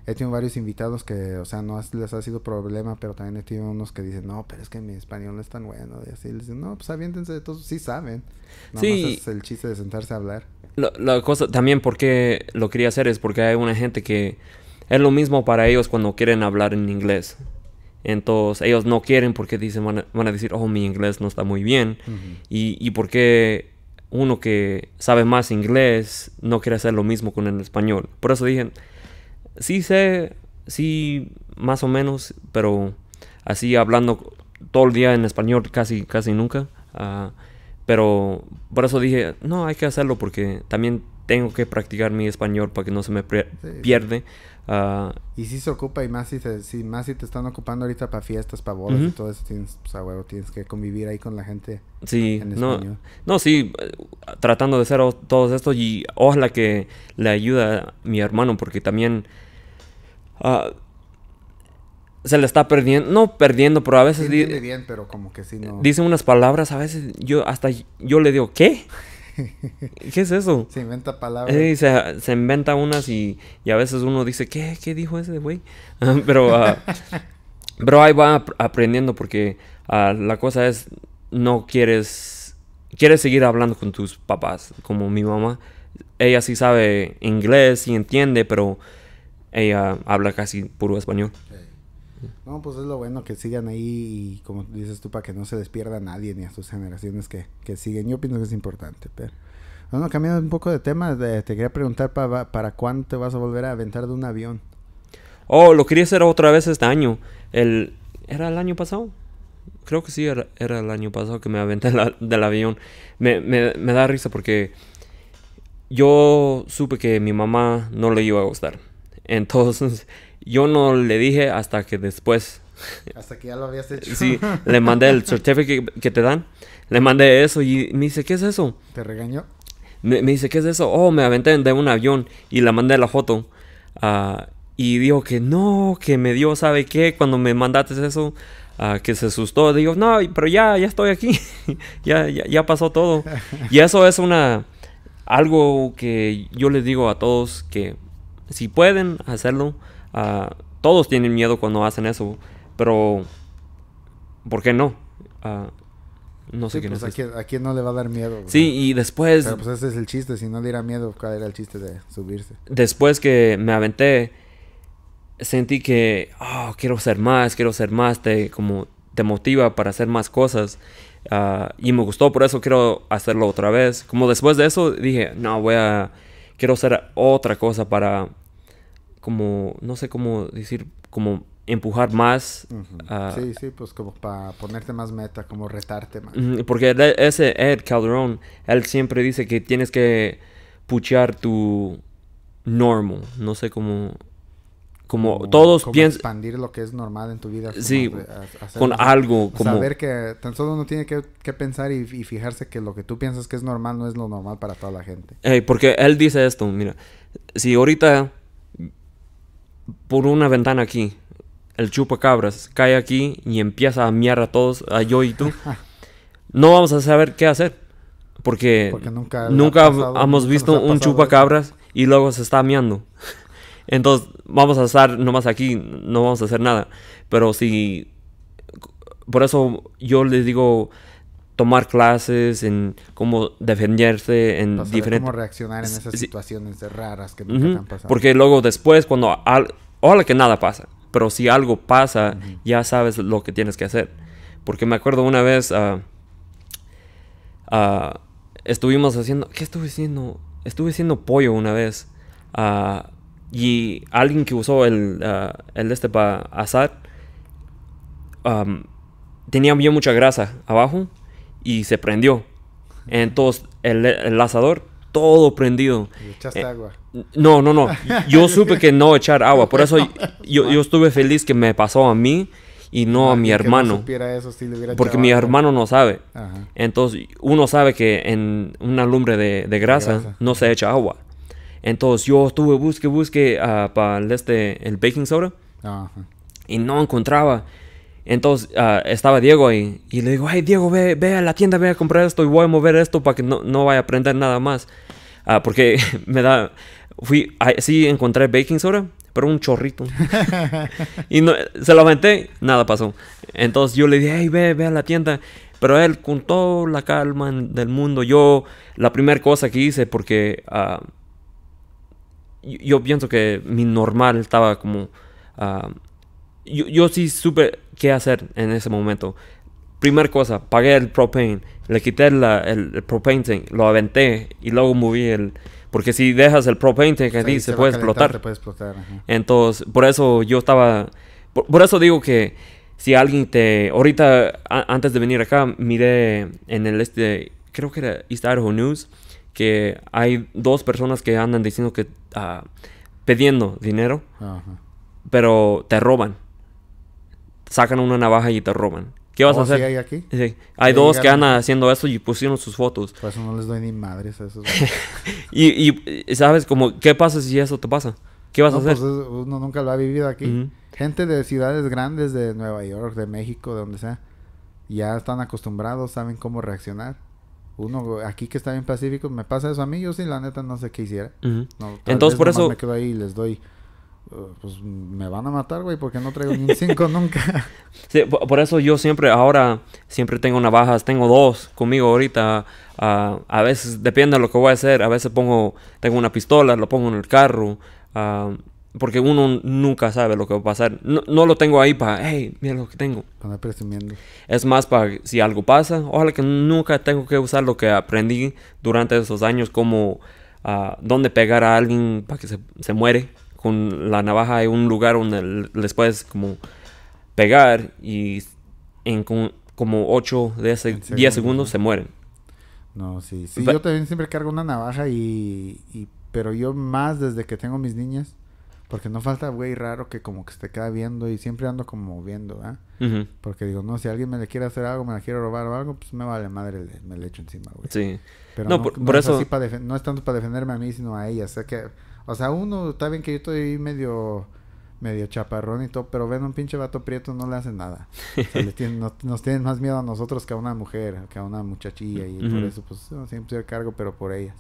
he tenido varios invitados que, o sea, no les ha sido problema, pero también he tenido unos que dicen, no, pero es que mi español no es tan bueno, y así les dicen, no, pues aviéntense, entonces sí saben. No, Más es el chiste de sentarse a hablar. La, cosa también, porque lo quería hacer es porque hay una gente que es lo mismo para ellos cuando quieren hablar en inglés. Entonces ellos no quieren porque dicen, van a, decir, oh, mi inglés no está muy bien. y, y porque uno que sabe más inglés no quiere hacer lo mismo con el español. Por eso dije, sí sé, sí más o menos, pero así hablando todo el día en español casi, casi nunca. Ah, pero por eso dije, no, hay que hacerlo porque también tengo que practicar mi español para que no se me pierde. Ah, y si se ocupa y más si, más si te están ocupando ahorita para fiestas, para bodas y todo eso, pues, tienes, que convivir ahí con la gente. Sí, no, no, sí, eh, tratando de hacer todos estos y ojalá que le ayuda a mi hermano porque también ah, se le está perdiendo, no perdiendo, pero a veces... dice Dicen unas palabras, a veces yo hasta yo le digo, ¿qué? ¿Qué es eso? Se inventa palabras. Eh, se, inventa unas y, a veces uno dice, ¿qué? ¿Qué dijo ese güey? Ah, pero, uh, ahí va aprendiendo porque ah, la cosa es, no quieres, quieres seguir hablando con tus papás, como mi mamá. Ella sí sabe inglés, y entiende, pero ella habla casi puro español. No, pues es lo bueno que sigan ahí y como dices tú, para que no se despierta a nadie ni a sus generaciones que, siguen. Yo pienso que es importante, pero... Bueno, cambiando un poco de tema, te quería preguntar para, para cuándo te vas a volver a aventar de un avión. Oh, lo quería hacer otra vez este año. El, ¿Era el año pasado? Creo que sí, era, el año pasado que me aventé del avión. Me, me, me da risa porque yo supe que mi mamá no le iba a gustar. Entonces yo no le dije hasta que después. Hasta que ya lo habías hecho. Sí, le mandé el certificate que te dan. Le mandé eso y me dice, ¿qué es eso? ¿Te regañó? Me, dice, ¿qué es eso? Oh, me aventé de un avión y le mandé la foto. Ah, y dijo que no, que me dio, ¿sabe qué? Cuando me mandaste eso, ah, que se asustó. Digo, no, pero ya, ya estoy aquí. ya, ya, ya pasó todo. y eso es una... Algo que yo les digo a todos que si pueden hacerlo, Ah, todos tienen miedo cuando hacen eso, pero ¿por qué no? Ah, no sé qué pues, a, quién, no le va a dar miedo. Sí, y después... pues ese es el chiste, si no le da miedo, ¿cuál era el chiste de subirse? Después que me aventé, sentí que, oh, quiero ser más, quiero ser más, te, como te motiva para hacer más cosas. y me gustó, por eso quiero hacerlo otra vez. Como después de eso dije, no, voy a, quiero hacer otra cosa para como, no sé cómo decir, como empujar más. sí, sí, pues como para ponerte más meta, como retarte más. Porque e, ese Ed Calderón, él siempre dice que tienes que puchar tu normal, no sé cómo... Como, todos piensan... Expandir lo que es normal en tu vida. Sí, con algo. Como... Saber que tan solo uno tiene que, pensar y, fijarse que lo que tú piensas que es normal no es lo normal para toda la gente. porque él dice esto, mira, si ahorita por una ventana aquí. El chupacabras cae aquí y empieza a miar a todos, a yo y tú. no vamos a saber qué hacer. Porque, nunca, hemos visto un chupacabras y luego se está miando. Entonces, vamos a estar nomás aquí, no vamos a hacer nada. Pero si. Por eso yo les digo tomar clases en cómo defenderse en diferentes... Cómo reaccionar en esas situaciones raras que nunca te han pasado. Porque luego después, cuando... Ojalá que nada pasa, pero si algo pasa, ya sabes lo que tienes que hacer. Porque me acuerdo una vez... Ah, ah, estuvimos haciendo... ¿Qué estuve haciendo? Estuve haciendo pollo una vez. Ah, y alguien que usó el, el este para asar... tenía bien mucha grasa abajo y se prendió. Entonces, el, el asador, todo prendido. ¿Y echaste eh, agua? No, no, no. Yo supe que no echar agua. Por eso yo, yo estuve feliz que me pasó a mí y no, a mi hermano. porque mi hermano no sabe. Entonces, uno sabe que en una lumbre de, de, grasa, no se echa agua. Entonces, yo estuve busque, busque ah, para este, el baking soda. Y no encontraba. Entonces ah, estaba Diego ahí y le digo, ay Diego, ve, ve, a la tienda, ve a comprar esto y voy a mover esto para que no, vaya a aprender nada más. Ah, porque me da, fui, sí encontré baking soda, pero un chorrito. y no, se lo nada pasó. Entonces yo le dije, hey, ve, ve a la tienda. Pero él con toda la calma del mundo, yo la primera cosa que hice, porque ah, yo, pienso que mi normal estaba como... Yo, yo, sí supe qué hacer en ese momento. Primer cosa, pagué el propane, le quité la, el, el, propane lo aventé y luego moví el... Porque si dejas el propane que pues se, puede, explotar. Se puede, explotar. Entonces, por eso yo estaba... Por, eso digo que si alguien te... Ahorita, antes de venir acá, miré en el este... Creo que era East News, que hay dos personas que andan diciendo que... Pediendo ah, pidiendo dinero, pero te roban sacan una navaja y te roban. ¿Qué vas a oh, hacer? hay aquí? Hay dos que andan haciendo eso y pusieron sus fotos. Por eso no les doy ni madres a esos. y, ¿sabes? Como, ¿qué pasa si eso te pasa? ¿Qué vas a hacer? Pues, uno nunca lo ha vivido aquí. Gente de ciudades grandes, de Nueva York, de México, de donde sea, ya están acostumbrados, saben cómo reaccionar. Uno aquí que está bien pacífico, me pasa eso a mí, yo sí, la neta, no sé qué hiciera. Entonces, por eso. Me quedo ahí y les doy eh, pues me van a matar, güey, porque no traigo ni un nunca. por eso yo siempre, ahora, siempre tengo navajas, tengo dos conmigo ahorita. Ah, a veces, depende de lo que voy a hacer, a veces pongo, tengo una pistola, lo pongo en el carro. Ah, porque uno nunca sabe lo que va a pasar. No, lo tengo ahí para, hey, mira lo que tengo. Es más para si algo pasa. Ojalá que nunca tengo que usar lo que aprendí durante esos años, como uh, dónde pegar a alguien para que se, se muere con la navaja hay un lugar donde les puedes como pegar y en como 8 de ese 10 segundos se mueren. No, sí, sí. yo también siempre cargo una navaja y, Pero yo más desde que tengo mis niñas. Porque no falta güey raro que como que se te queda viendo y siempre ando como viendo, ¿ah? Porque digo, no, si alguien me le quiere hacer algo, me la quiere robar o algo, pues me vale madre, me le echo encima, güey. Sí. Pero no, por, es eso... no es tanto para defenderme a mí, sino a ella. O que o sea, uno, está bien que yo estoy medio medio chaparrón y todo, pero ven un pinche vato prieto no le hacen nada. O nos tienen más miedo a nosotros que a una mujer, que a una muchachilla y por eso pues no, siempre soy cargo, pero por ellas.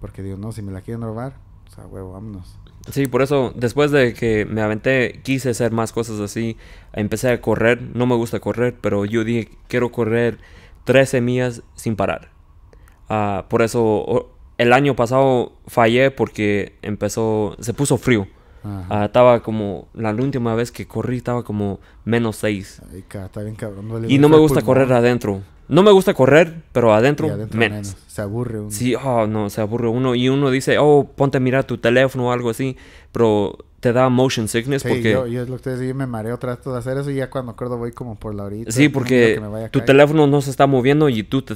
Porque digo, no, si me la quieren robar, o sea, huevo, vámonos. Sí, por eso después de que me aventé quise hacer más cosas así, empecé a correr, no me gusta correr, pero yo dije, quiero correr 13 millas sin parar. Ah, por eso el año pasado fallé porque empezó, se puso frío. Ah, estaba como, la última vez que corrí estaba como menos 6. y no me gusta correr adentro. No me gusta correr, pero adentro, menos. menos. Se aburre uno. Sí, oh, no, se aburre uno. Y uno dice, oh, ponte a mirar tu teléfono o algo así. Pero te da motion sickness porque... Yo, yo es lo que te decía, yo me mareo, trato de hacer eso y ya cuando acuerdo voy como por la orilla. Sí, porque tu teléfono no se está moviendo y tú te,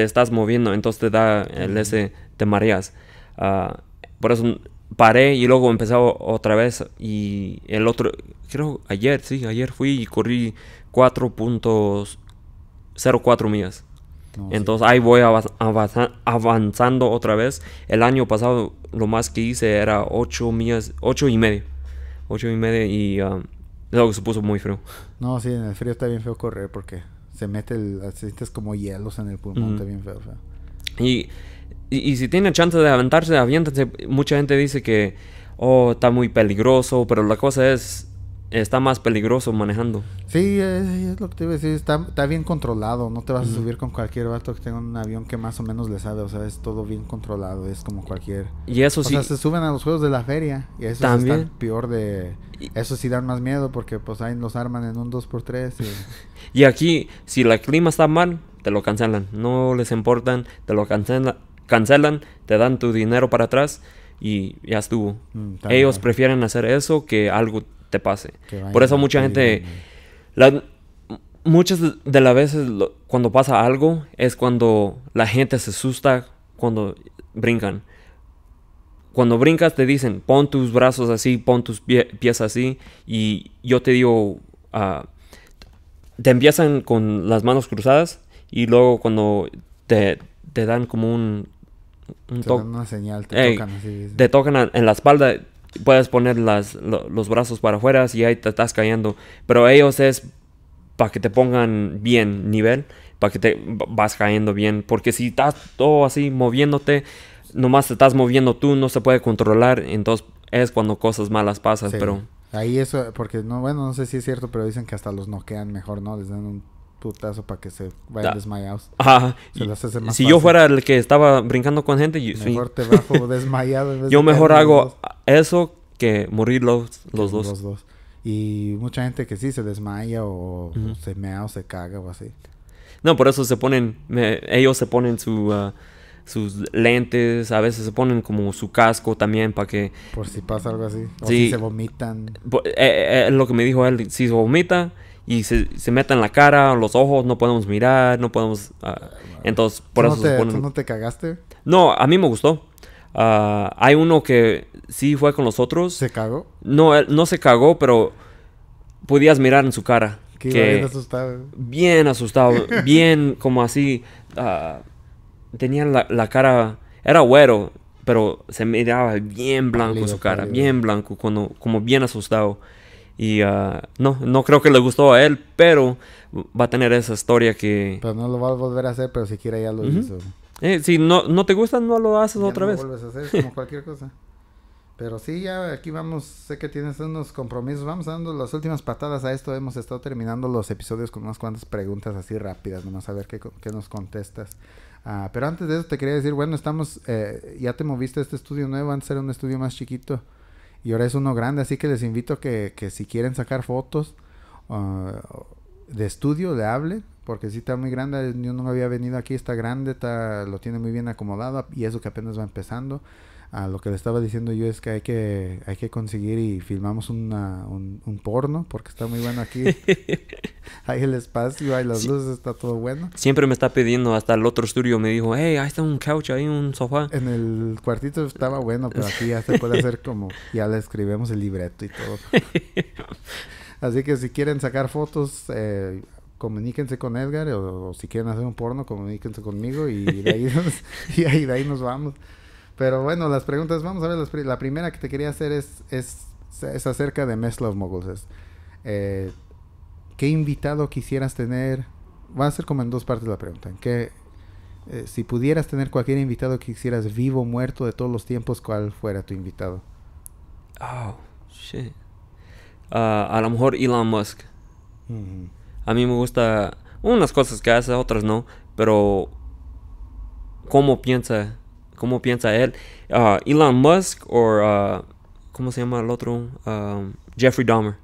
estás moviendo, entonces te da el ese, te mareas. Ah, por eso paré y luego empecé otra vez y el otro, creo ayer, sí, ayer fui y corrí 4.04 millas. Entonces ahí voy avanzando otra vez. El año pasado lo más que hice era 8 millas, 8 y medio. 8 y medio y um, luego se puso muy frío. No, sí, en el frío está bien feo correr porque se mete, el, sientes como hielos en el pulmón, está bien feo. Y, y, si tiene chance de aventarse, aviéntate. Mucha gente dice que, oh, está muy peligroso, pero la cosa es, está más peligroso manejando. Sí, es, lo que te iba a decir. Está, bien controlado. No te vas a subir con cualquier vato que tenga un avión que más o menos le sabe. O sea, es todo bien controlado. Es como cualquier. Y eso sí. se suben a los juegos de la feria. Y eso ¿También? está peor de. Eso sí dan más miedo porque, pues, ahí los arman en un 2x3. Y... aquí, si la clima está mal, te lo cancelan. No les importan, te lo cancelan. Cancelan, te dan tu dinero para atrás y ya estuvo. Mm, Ellos prefieren hacer eso que algo te pase. Por eso mucha gente... muchas de las veces cuando pasa algo es cuando la gente se asusta cuando brincan. Cuando brincas te dicen, pon tus brazos así, pon tus pies así. Y yo te digo, ah, te empiezan con las manos cruzadas y luego cuando te, dan como un... un te dan una señal, te tocan así. Te tocan en la espalda, puedes poner las, los brazos para afuera y ahí te estás cayendo. Pero ellos es para que te pongan bien nivel, para que te vas cayendo bien. Porque si estás todo así moviéndote, nomás te estás moviendo tú, no se puede controlar. Entonces es cuando cosas malas pasan, pero... Ahí eso, porque no, bueno, no sé si es cierto, pero dicen que hasta los noquean mejor, ¿no? Les dan un putazo para que se vayan desmayados. Ajá. si yo fuera el que estaba brincando con gente, yo, mejor te bajo desmayado. yo mejor hago eso que morir los, dos. dos. Y mucha gente que sí se desmaya o, se mea o se caga o así. No, por eso se ponen, ellos se ponen su, ah, sus lentes, a veces se ponen como su casco también para que... Por si pasa algo así. O si se vomitan. Eh, eh, eh, lo que me dijo él, si se vomita, y se, se en la cara, los ojos, no podemos mirar, no podemos... Ah, entonces, por eso no te, no te cagaste? No, a mí me gustó. Ah, hay uno que sí fue con los otros. ¿Se cagó? No, no se cagó, pero podías mirar en su cara. Que, bien asustado. Bien asustado, bien como así. Ah, tenía la, la, cara, era güero, pero se miraba bien blanco en su cara, bien blanco, cuando, como bien asustado. Y ah, no, no creo que le gustó a él, pero va a tener esa historia que... Pues no lo va a volver a hacer, pero si quiere ya lo hizo. Eh, si no, no te gusta, no lo haces otra vez. Lo vuelves a hacer como cualquier cosa. Pero sí, ya aquí vamos, sé que tienes unos compromisos, vamos dando las últimas patadas a esto, hemos estado terminando los episodios con unas cuantas preguntas así rápidas, Vamos a ver qué, qué nos contestas. Ah, pero antes de eso te quería decir, bueno, estamos, eh, ya te moviste a este estudio nuevo, antes era un estudio más chiquito. Y ahora es uno grande, así que les invito que, que si quieren sacar fotos ah, de estudio, le hable porque si está muy grande, yo no había venido aquí, está grande, está, lo tiene muy bien acomodado y eso que apenas va empezando a lo que le estaba diciendo yo es que hay que, hay que conseguir y filmamos un, un, porno porque está muy bueno aquí. hay el espacio, hay las luces, está todo bueno. Siempre me está pidiendo, hasta el otro estudio me dijo, hey, ahí está un couch, ahí un sofá. En el cuartito estaba bueno, pero aquí ya se puede hacer como, ya le escribimos el libreto y todo. Así que si quieren sacar fotos, eh, comuníquense con Edgar o, si quieren hacer un porno, comuníquense conmigo y de ahí y de ahí nos vamos. Pero bueno, las preguntas, vamos a ver, las, la primera que te quería hacer es, es, acerca de Meslov Moguls. Eh, ¿Qué invitado quisieras tener? Va a ser como en dos partes la pregunta. Eh, si pudieras tener cualquier invitado que quisieras, vivo o muerto de todos los tiempos, ¿cuál fuera tu invitado? Oh, shit. Ah, a lo mejor Elon Musk. A mí me gusta unas cosas que hace, otras no, pero cómo piensa cómo piensa él. Ah, Elon Musk o, ah, ¿cómo se llama el otro? Ah, Jeffrey Dahmer.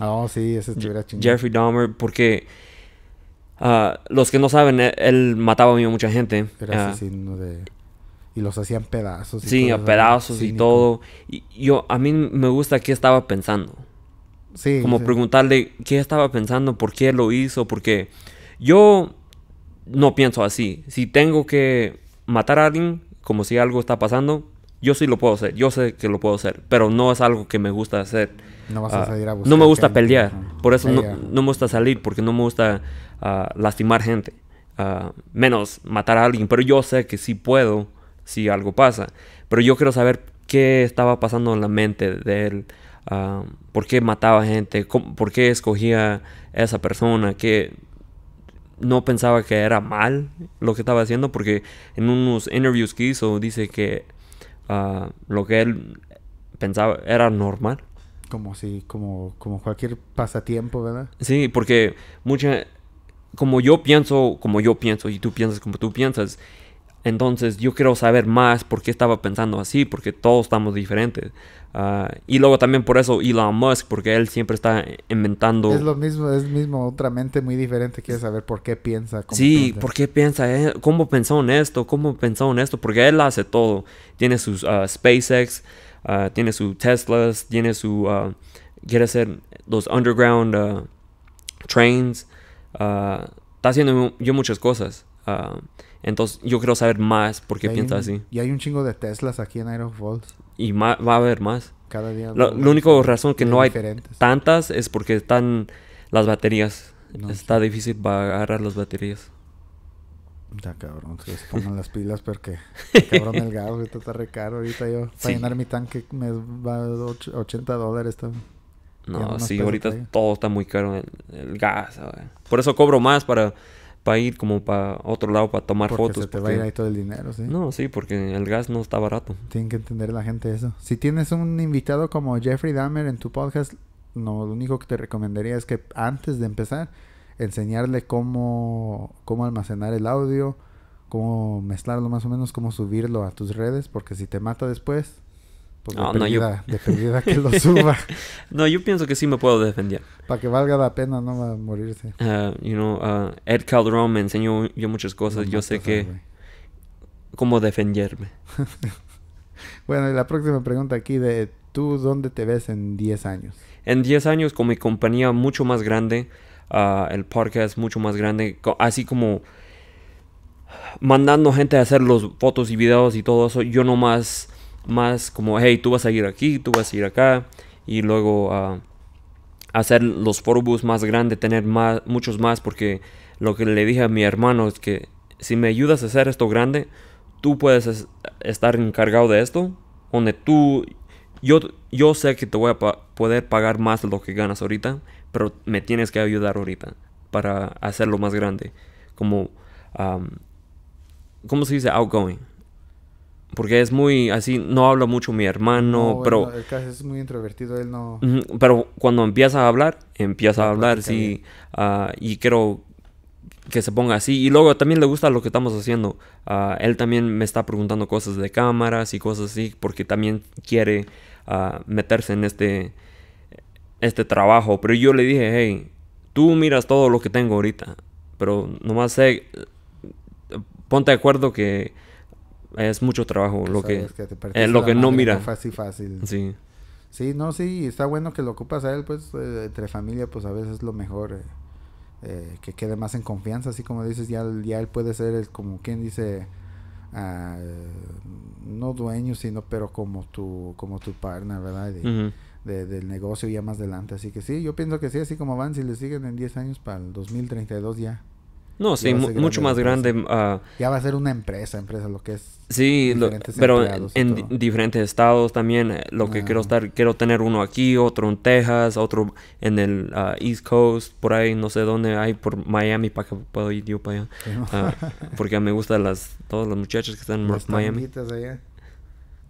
Ah, oh, sí, ese estuviera chingado. Jeffrey Dahmer, porque los que no saben, e-, él, mataba a mucha gente. Era asesino de... Y los hacían pedazos. sí, a pedazos y todo. Y yo, a mí me gusta qué estaba pensando. Sí. Como preguntarle qué estaba pensando, por qué lo hizo, porque yo no pienso así. Si tengo que matar a alguien, como si algo está pasando, yo sí lo puedo hacer, yo sé que lo puedo hacer, pero no es algo que me gusta hacer. No vas a ah, salir a buscar No me gusta pelear, por eso no, me gusta salir, porque no me gusta ah, lastimar gente, ah, menos matar a alguien, pero yo sé que sí puedo si algo pasa, pero yo quiero saber qué estaba pasando en la mente de él, por qué mataba gente, por qué escogía esa persona, qué, no pensaba que era mal lo que estaba haciendo porque en unos interviews que hizo dice que ah, lo que él pensaba era normal. Como si, como, como cualquier pasatiempo, ¿verdad? Sí, porque mucha, como yo pienso, como yo pienso y tú piensas como tú piensas, entonces yo quiero saber más por qué estaba pensando así, porque todos estamos diferentes. Ah, y luego también por eso Elon Musk, porque él siempre está inventando... Es lo mismo, es mismo, otra mente muy diferente quiere saber por qué piensa. sí, por qué piensa, cómo pensó en esto, cómo pensó en esto, porque él hace todo. Tiene sus ah, SpaceX, ah, tiene su Tesla, tiene su... quiere hacer los underground trains. está haciendo yo muchas cosas. Entonces yo quiero saber más por qué piensa así. Y hay un chingo de Teslas aquí en Iron Falls. Y va a haber más. Cada día. La, la única razón que no hay tantas es porque están las baterías. Está difícil para agarrar las baterías. Ya cabrón, se pongan las pilas porque cabrón el gas está re caro. Ahorita yo para llenar mi tanque me va a 80 dólares también. No, sí, ahorita todo está muy caro el, gas. Ah, por eso cobro más para para ir como para otro lado para tomar porque fotos. Se te va a ir ahí todo el dinero, ¿sí? No, sí, porque el gas no está barato. Tienen que entender la gente eso. Si tienes un invitado como Jeffrey Dahmer en tu podcast, lo único que te recomendaría es que antes de empezar, enseñarle cómo, cómo almacenar el audio, cómo mezclarlo más o menos, cómo subirlo a tus redes, porque si te mata después, pues no, yo... que lo suba. no, yo pienso que sí me puedo defender. Para que valga la pena no morirse. Ah, you know, ah, Ed Calderón me enseñó yo muchas cosas. yo sé que... Cómo defenderme. bueno, y la próxima pregunta aquí de... ¿Tú dónde te ves en 10 años? En 10 años con mi compañía mucho más grande. el ah, el podcast mucho más grande. Así como mandando gente a hacer los fotos y videos y todo eso. Yo nomás más como, hey, tú vas a ir aquí, tú vas a ir acá, y luego a ah, hacer los forbus más grandes, tener más, muchos más, porque lo que le dije a mi hermano es que si me ayudas a hacer esto grande, tú puedes estar encargado de esto, donde tú, yo, yo sé que te voy a poder pagar más de lo que ganas ahorita, pero me tienes que ayudar ahorita para hacerlo más grande, como, ¿cómo se dice? Outgoing porque es muy así, no habla mucho mi hermano, pero... es muy introvertido, él no... Pero cuando empieza a hablar, empieza a hablar, sí. Ah, y quiero que se ponga así. Y luego también le gusta lo que estamos haciendo. Ah, él también me está preguntando cosas de cámaras y cosas así, porque también quiere ah, meterse en este, este trabajo. Pero yo le dije, hey, tú miras todo lo que tengo ahorita, pero nomás sé, ponte de acuerdo que es mucho trabajo lo que, Es eh, lo que no mira. Fácil, fácil. Sí. Sí, no, sí, está bueno que lo ocupas a él, pues eh, entre familia, pues a veces es lo mejor eh, que quede más en confianza, así como dices, ya, ya él puede ser el, como quien dice, ah, no dueño, sino pero como tu, como tu partner, ¿verdad? De, del negocio ya más adelante, así que sí, yo pienso que sí, así como van, si le siguen en 10 años para el 2032 ya no, sí, mucho más grande. Ah. ya va a ser una empresa, empresa, lo que es. Sí, pero en, diferentes estados también. Eh, lo que quiero ah. estar, quiero tener uno aquí, otro en Texas, otro en el ah, East Coast, por ahí, no sé dónde, hay por Miami, para que pueda ir yo para allá. porque me gustan las, todas las muchachas que están en Miami.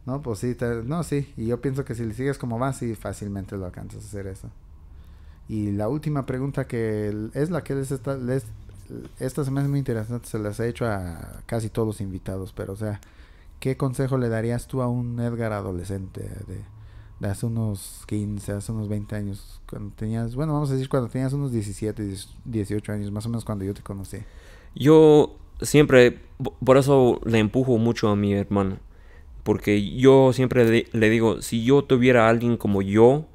No, pues sí, no, sí. Y yo pienso que si le sigues como vas, sí, fácilmente lo alcanzas a hacer eso. Y la última pregunta que es la que les, les esta semana es muy interesante, se las he hecho a casi todos los invitados, pero o sea, ¿qué consejo le darías tú a un Edgar adolescente de, de hace unos 15, hace unos 20 años, cuando tenías, bueno, vamos a decir cuando tenías unos 17, 18 años, más o menos cuando yo te conocí? Yo siempre, por eso le empujo mucho a mi hermano, porque yo siempre le, digo, si yo tuviera a alguien como yo,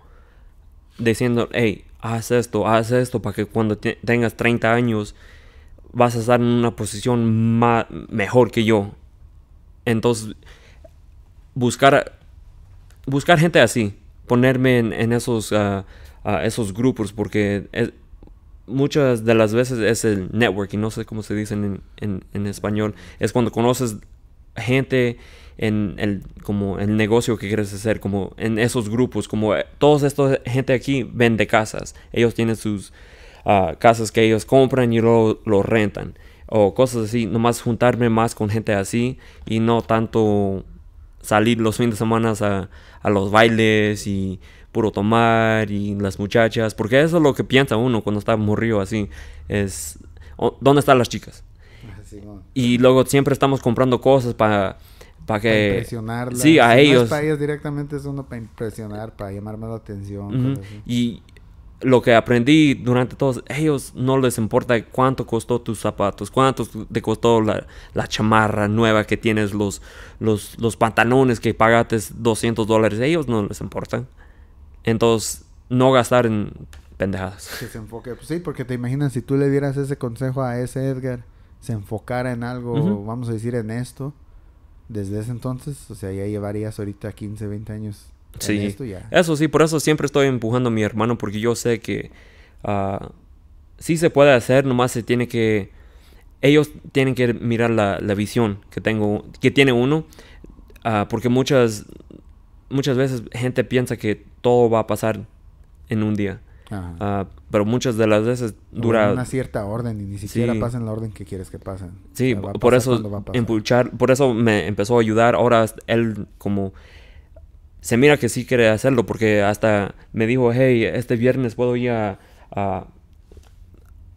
diciendo, hey, haz esto, haz esto para que cuando tengas 30 años vas a estar en una posición mejor que yo. Entonces, buscar, buscar gente así, ponerme en, esos, ah, ah, esos grupos, porque muchas de las veces es el networking, no sé cómo se dice en, español, es cuando conoces gente en el, como el negocio que quieres hacer, como en esos grupos, como eh, todos estos gente aquí vende casas, ellos tienen sus casas que ellos compran y luego lo rentan o cosas así, nomás juntarme más con gente así y no tanto salir los fines de semana a, a, los bailes y puro tomar y las muchachas, porque eso es lo que piensa uno cuando está morrido así, es ¿dónde están las chicas? Ah, y luego siempre estamos comprando cosas para para que Sí, a ellos. para directamente es uno para impresionar, para llamar más la atención. Y lo que aprendí durante todos, ellos no les importa cuánto costó tus zapatos, cuánto te costó la, la chamarra nueva que tienes, los, los, pantalones que pagaste 200 dólares, ellos no les importan. Entonces, no gastar en pendejadas. se enfoque, pues sí, porque te imaginas si tú le dieras ese consejo a ese Edgar, se enfocara en algo, vamos a decir, en esto, desde ese entonces, o sea, ya llevarías ahorita 15, 20 años Sí. Eso sí, por eso siempre estoy empujando a mi hermano porque yo sé que Si ah, sí se puede hacer, nomás se tiene que... Ellos tienen que mirar la, visión que, tengo, que tiene uno, ah, porque muchas, muchas veces gente piensa que todo va a pasar en un día. Ah, pero muchas de las veces dura una cierta orden y ni siquiera sí. pasan la orden que quieres que pasen. Sí, por eso por eso me empezó a ayudar. Ahora él como se mira que sí quiere hacerlo porque hasta me dijo, hey, este viernes puedo ir a, a,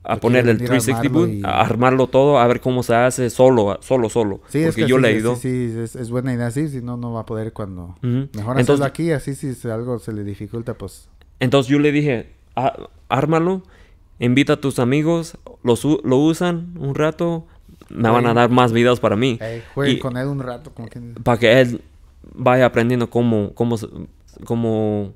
el 360 boot, armarlo todo, a ver cómo se hace solo, solo, solo. Sí, porque es que yo sí, le Sí, es, buena idea, sí, si no, no va a poder cuando... Mejor entonces, aquí, así si algo se le dificulta, pues... Entonces yo le dije, ármalo, invita a tus amigos, lo usan un rato, me van a dar más videos para mí. jueguen con él un rato. Como Para que él vaya aprendiendo cómo, cómo, cómo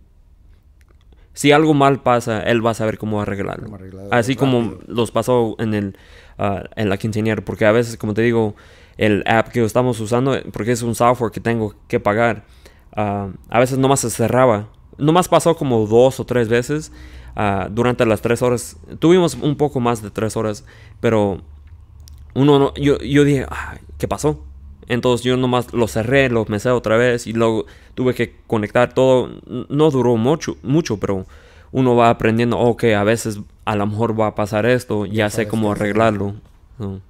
si algo mal pasa, él va a saber cómo arreglarlo. Así como los pasó en el ah, en la quinceañera, porque a veces, como te digo, el app que estamos usando, porque es un software que tengo que pagar, ah, a veces nomás se cerraba. Nomás pasó como dos o tres veces ah, durante las tres horas. Tuvimos un poco más de tres horas, pero uno yo, yo dije, que ¿qué pasó? Entonces yo nomás lo cerré, lo mesé otra vez y luego tuve que conectar todo. No duró mucho, mucho pero uno va aprendiendo, ok, a veces a lo mejor va a pasar esto, ya, sé cómo arreglarlo. Eh,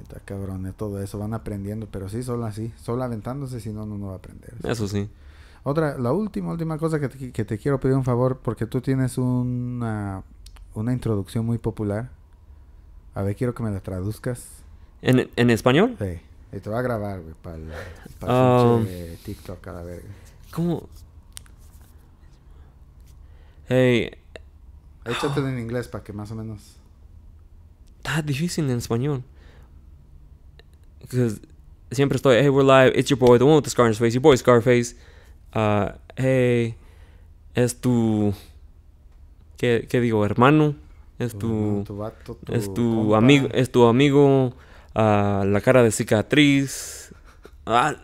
está cabrón, de eh, todo eso van aprendiendo, pero sí, solo así, solo aventándose, si no, no, no va a aprender. Eso sí. Otra, la última, última cosa que te, que te quiero pedir un favor, porque tú tienes una, introducción muy popular. A ver, quiero que me la traduzcas. ¿En, en español? Sí. Y te va a grabar, güey, para el, para um, el ah. TikTok la verga. ¿Cómo? Hey. Échate ah. en inglés para que más o menos. Está difícil en español. siempre estoy, hey, we're live, it's your boy, the one with the scar his face, your boy Scarface. Ah... hey, es tu. ¿Qué, qué digo? Hermano. Es tu. tu, vato, tu es tu amigo. Es tu amigo. Ah, la cara de cicatriz. Ah,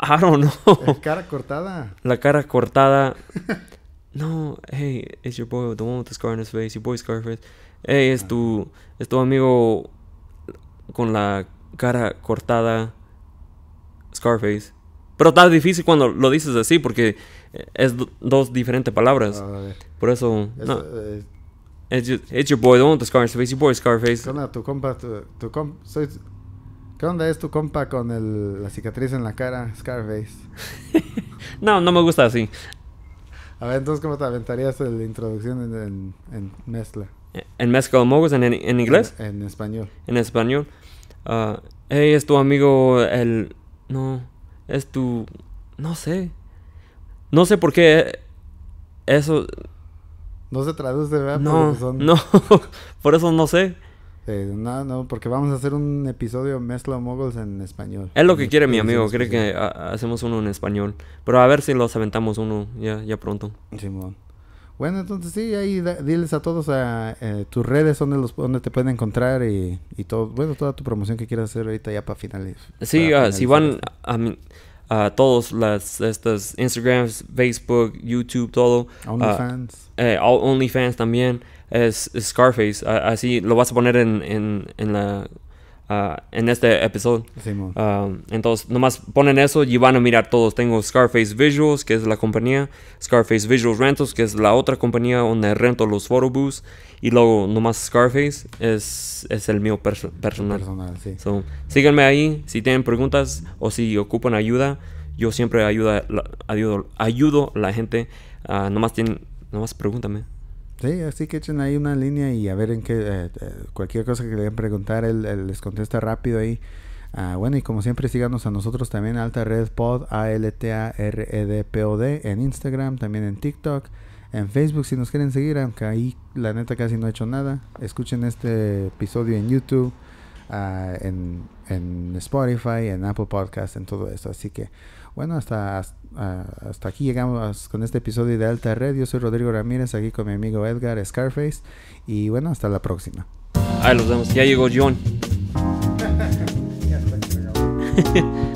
I don't know. La cara cortada. La cara cortada. no, hey, it's your boy, the one with the scar on his face, your boy Scarface. Hey, es tu, es tu amigo con la cara cortada, Scarface. Pero está difícil cuando lo dices así porque es dos diferentes palabras. Por eso... Eh, It's, it's your boy, the one the your boy Scarface. ¿Qué onda tu compa? Tu, soy, ¿Qué onda es tu compa con el, la cicatriz en la cara, Scarface? no, no me gusta así. A ver, entonces, ¿cómo te aventarías la introducción en, en, en mezcla? ¿En mezcla de mogos? ¿En, en, inglés? En, español. En español. Ah, hey, es tu amigo el... No, es tu... No sé. No sé por qué eso no se traduce, ¿verdad? No, no. por eso no sé. Eh, no, no, porque vamos a hacer un episodio Mezcla Moguls en español. Es lo que quiere mi amigo, quiere que ah, hacemos uno en español. Pero a ver si los aventamos uno ya, ya pronto. Bueno, entonces sí, ahí diles a todos a, eh, tus redes, donde, los, donde te pueden encontrar y, todo, bueno, toda tu promoción que quieras hacer ahorita ya para finales. Sí, ah, si van a, a mi, todos las estas Instagrams, Facebook, YouTube, todo. Ah, OnlyFans. fans eh, OnlyFans también es, Scarface. así lo vas a poner en, en, en la Uh, en este episodio. Um, entonces, nomás ponen eso y van a mirar todos. Tengo Scarface Visuals, que es la compañía, Scarface Visuals Rentals, que es la otra compañía donde rento los photobooths, y luego nomás Scarface es, es el mío personal. personal sí. síganme ahí si tienen preguntas o si ocupan ayuda. Yo siempre ayuda, ayudo, ayudo a la gente. Ah, nomás, tienen, nomás pregúntame. Sí, así que echen ahí una línea y a ver en qué, eh, eh, cualquier cosa que le den preguntar, él, les contesta rápido ahí. Ah, bueno, y como siempre, síganos a nosotros también, Alta Red Pod, A-L-T-A-R-E-D-P-O-D, en Instagram, también en TikTok, en Facebook, si nos quieren seguir, aunque ahí la neta casi no he hecho nada. Escuchen este episodio en YouTube, ah, en, en Spotify, en Apple Podcast, en todo eso. Así que bueno, hasta, hasta aquí llegamos con este episodio de Alta Red. Yo soy Rodrigo Ramírez, aquí con mi amigo Edgar Scarface. Y bueno, hasta la próxima. Ahí los vemos. Ya llegó John.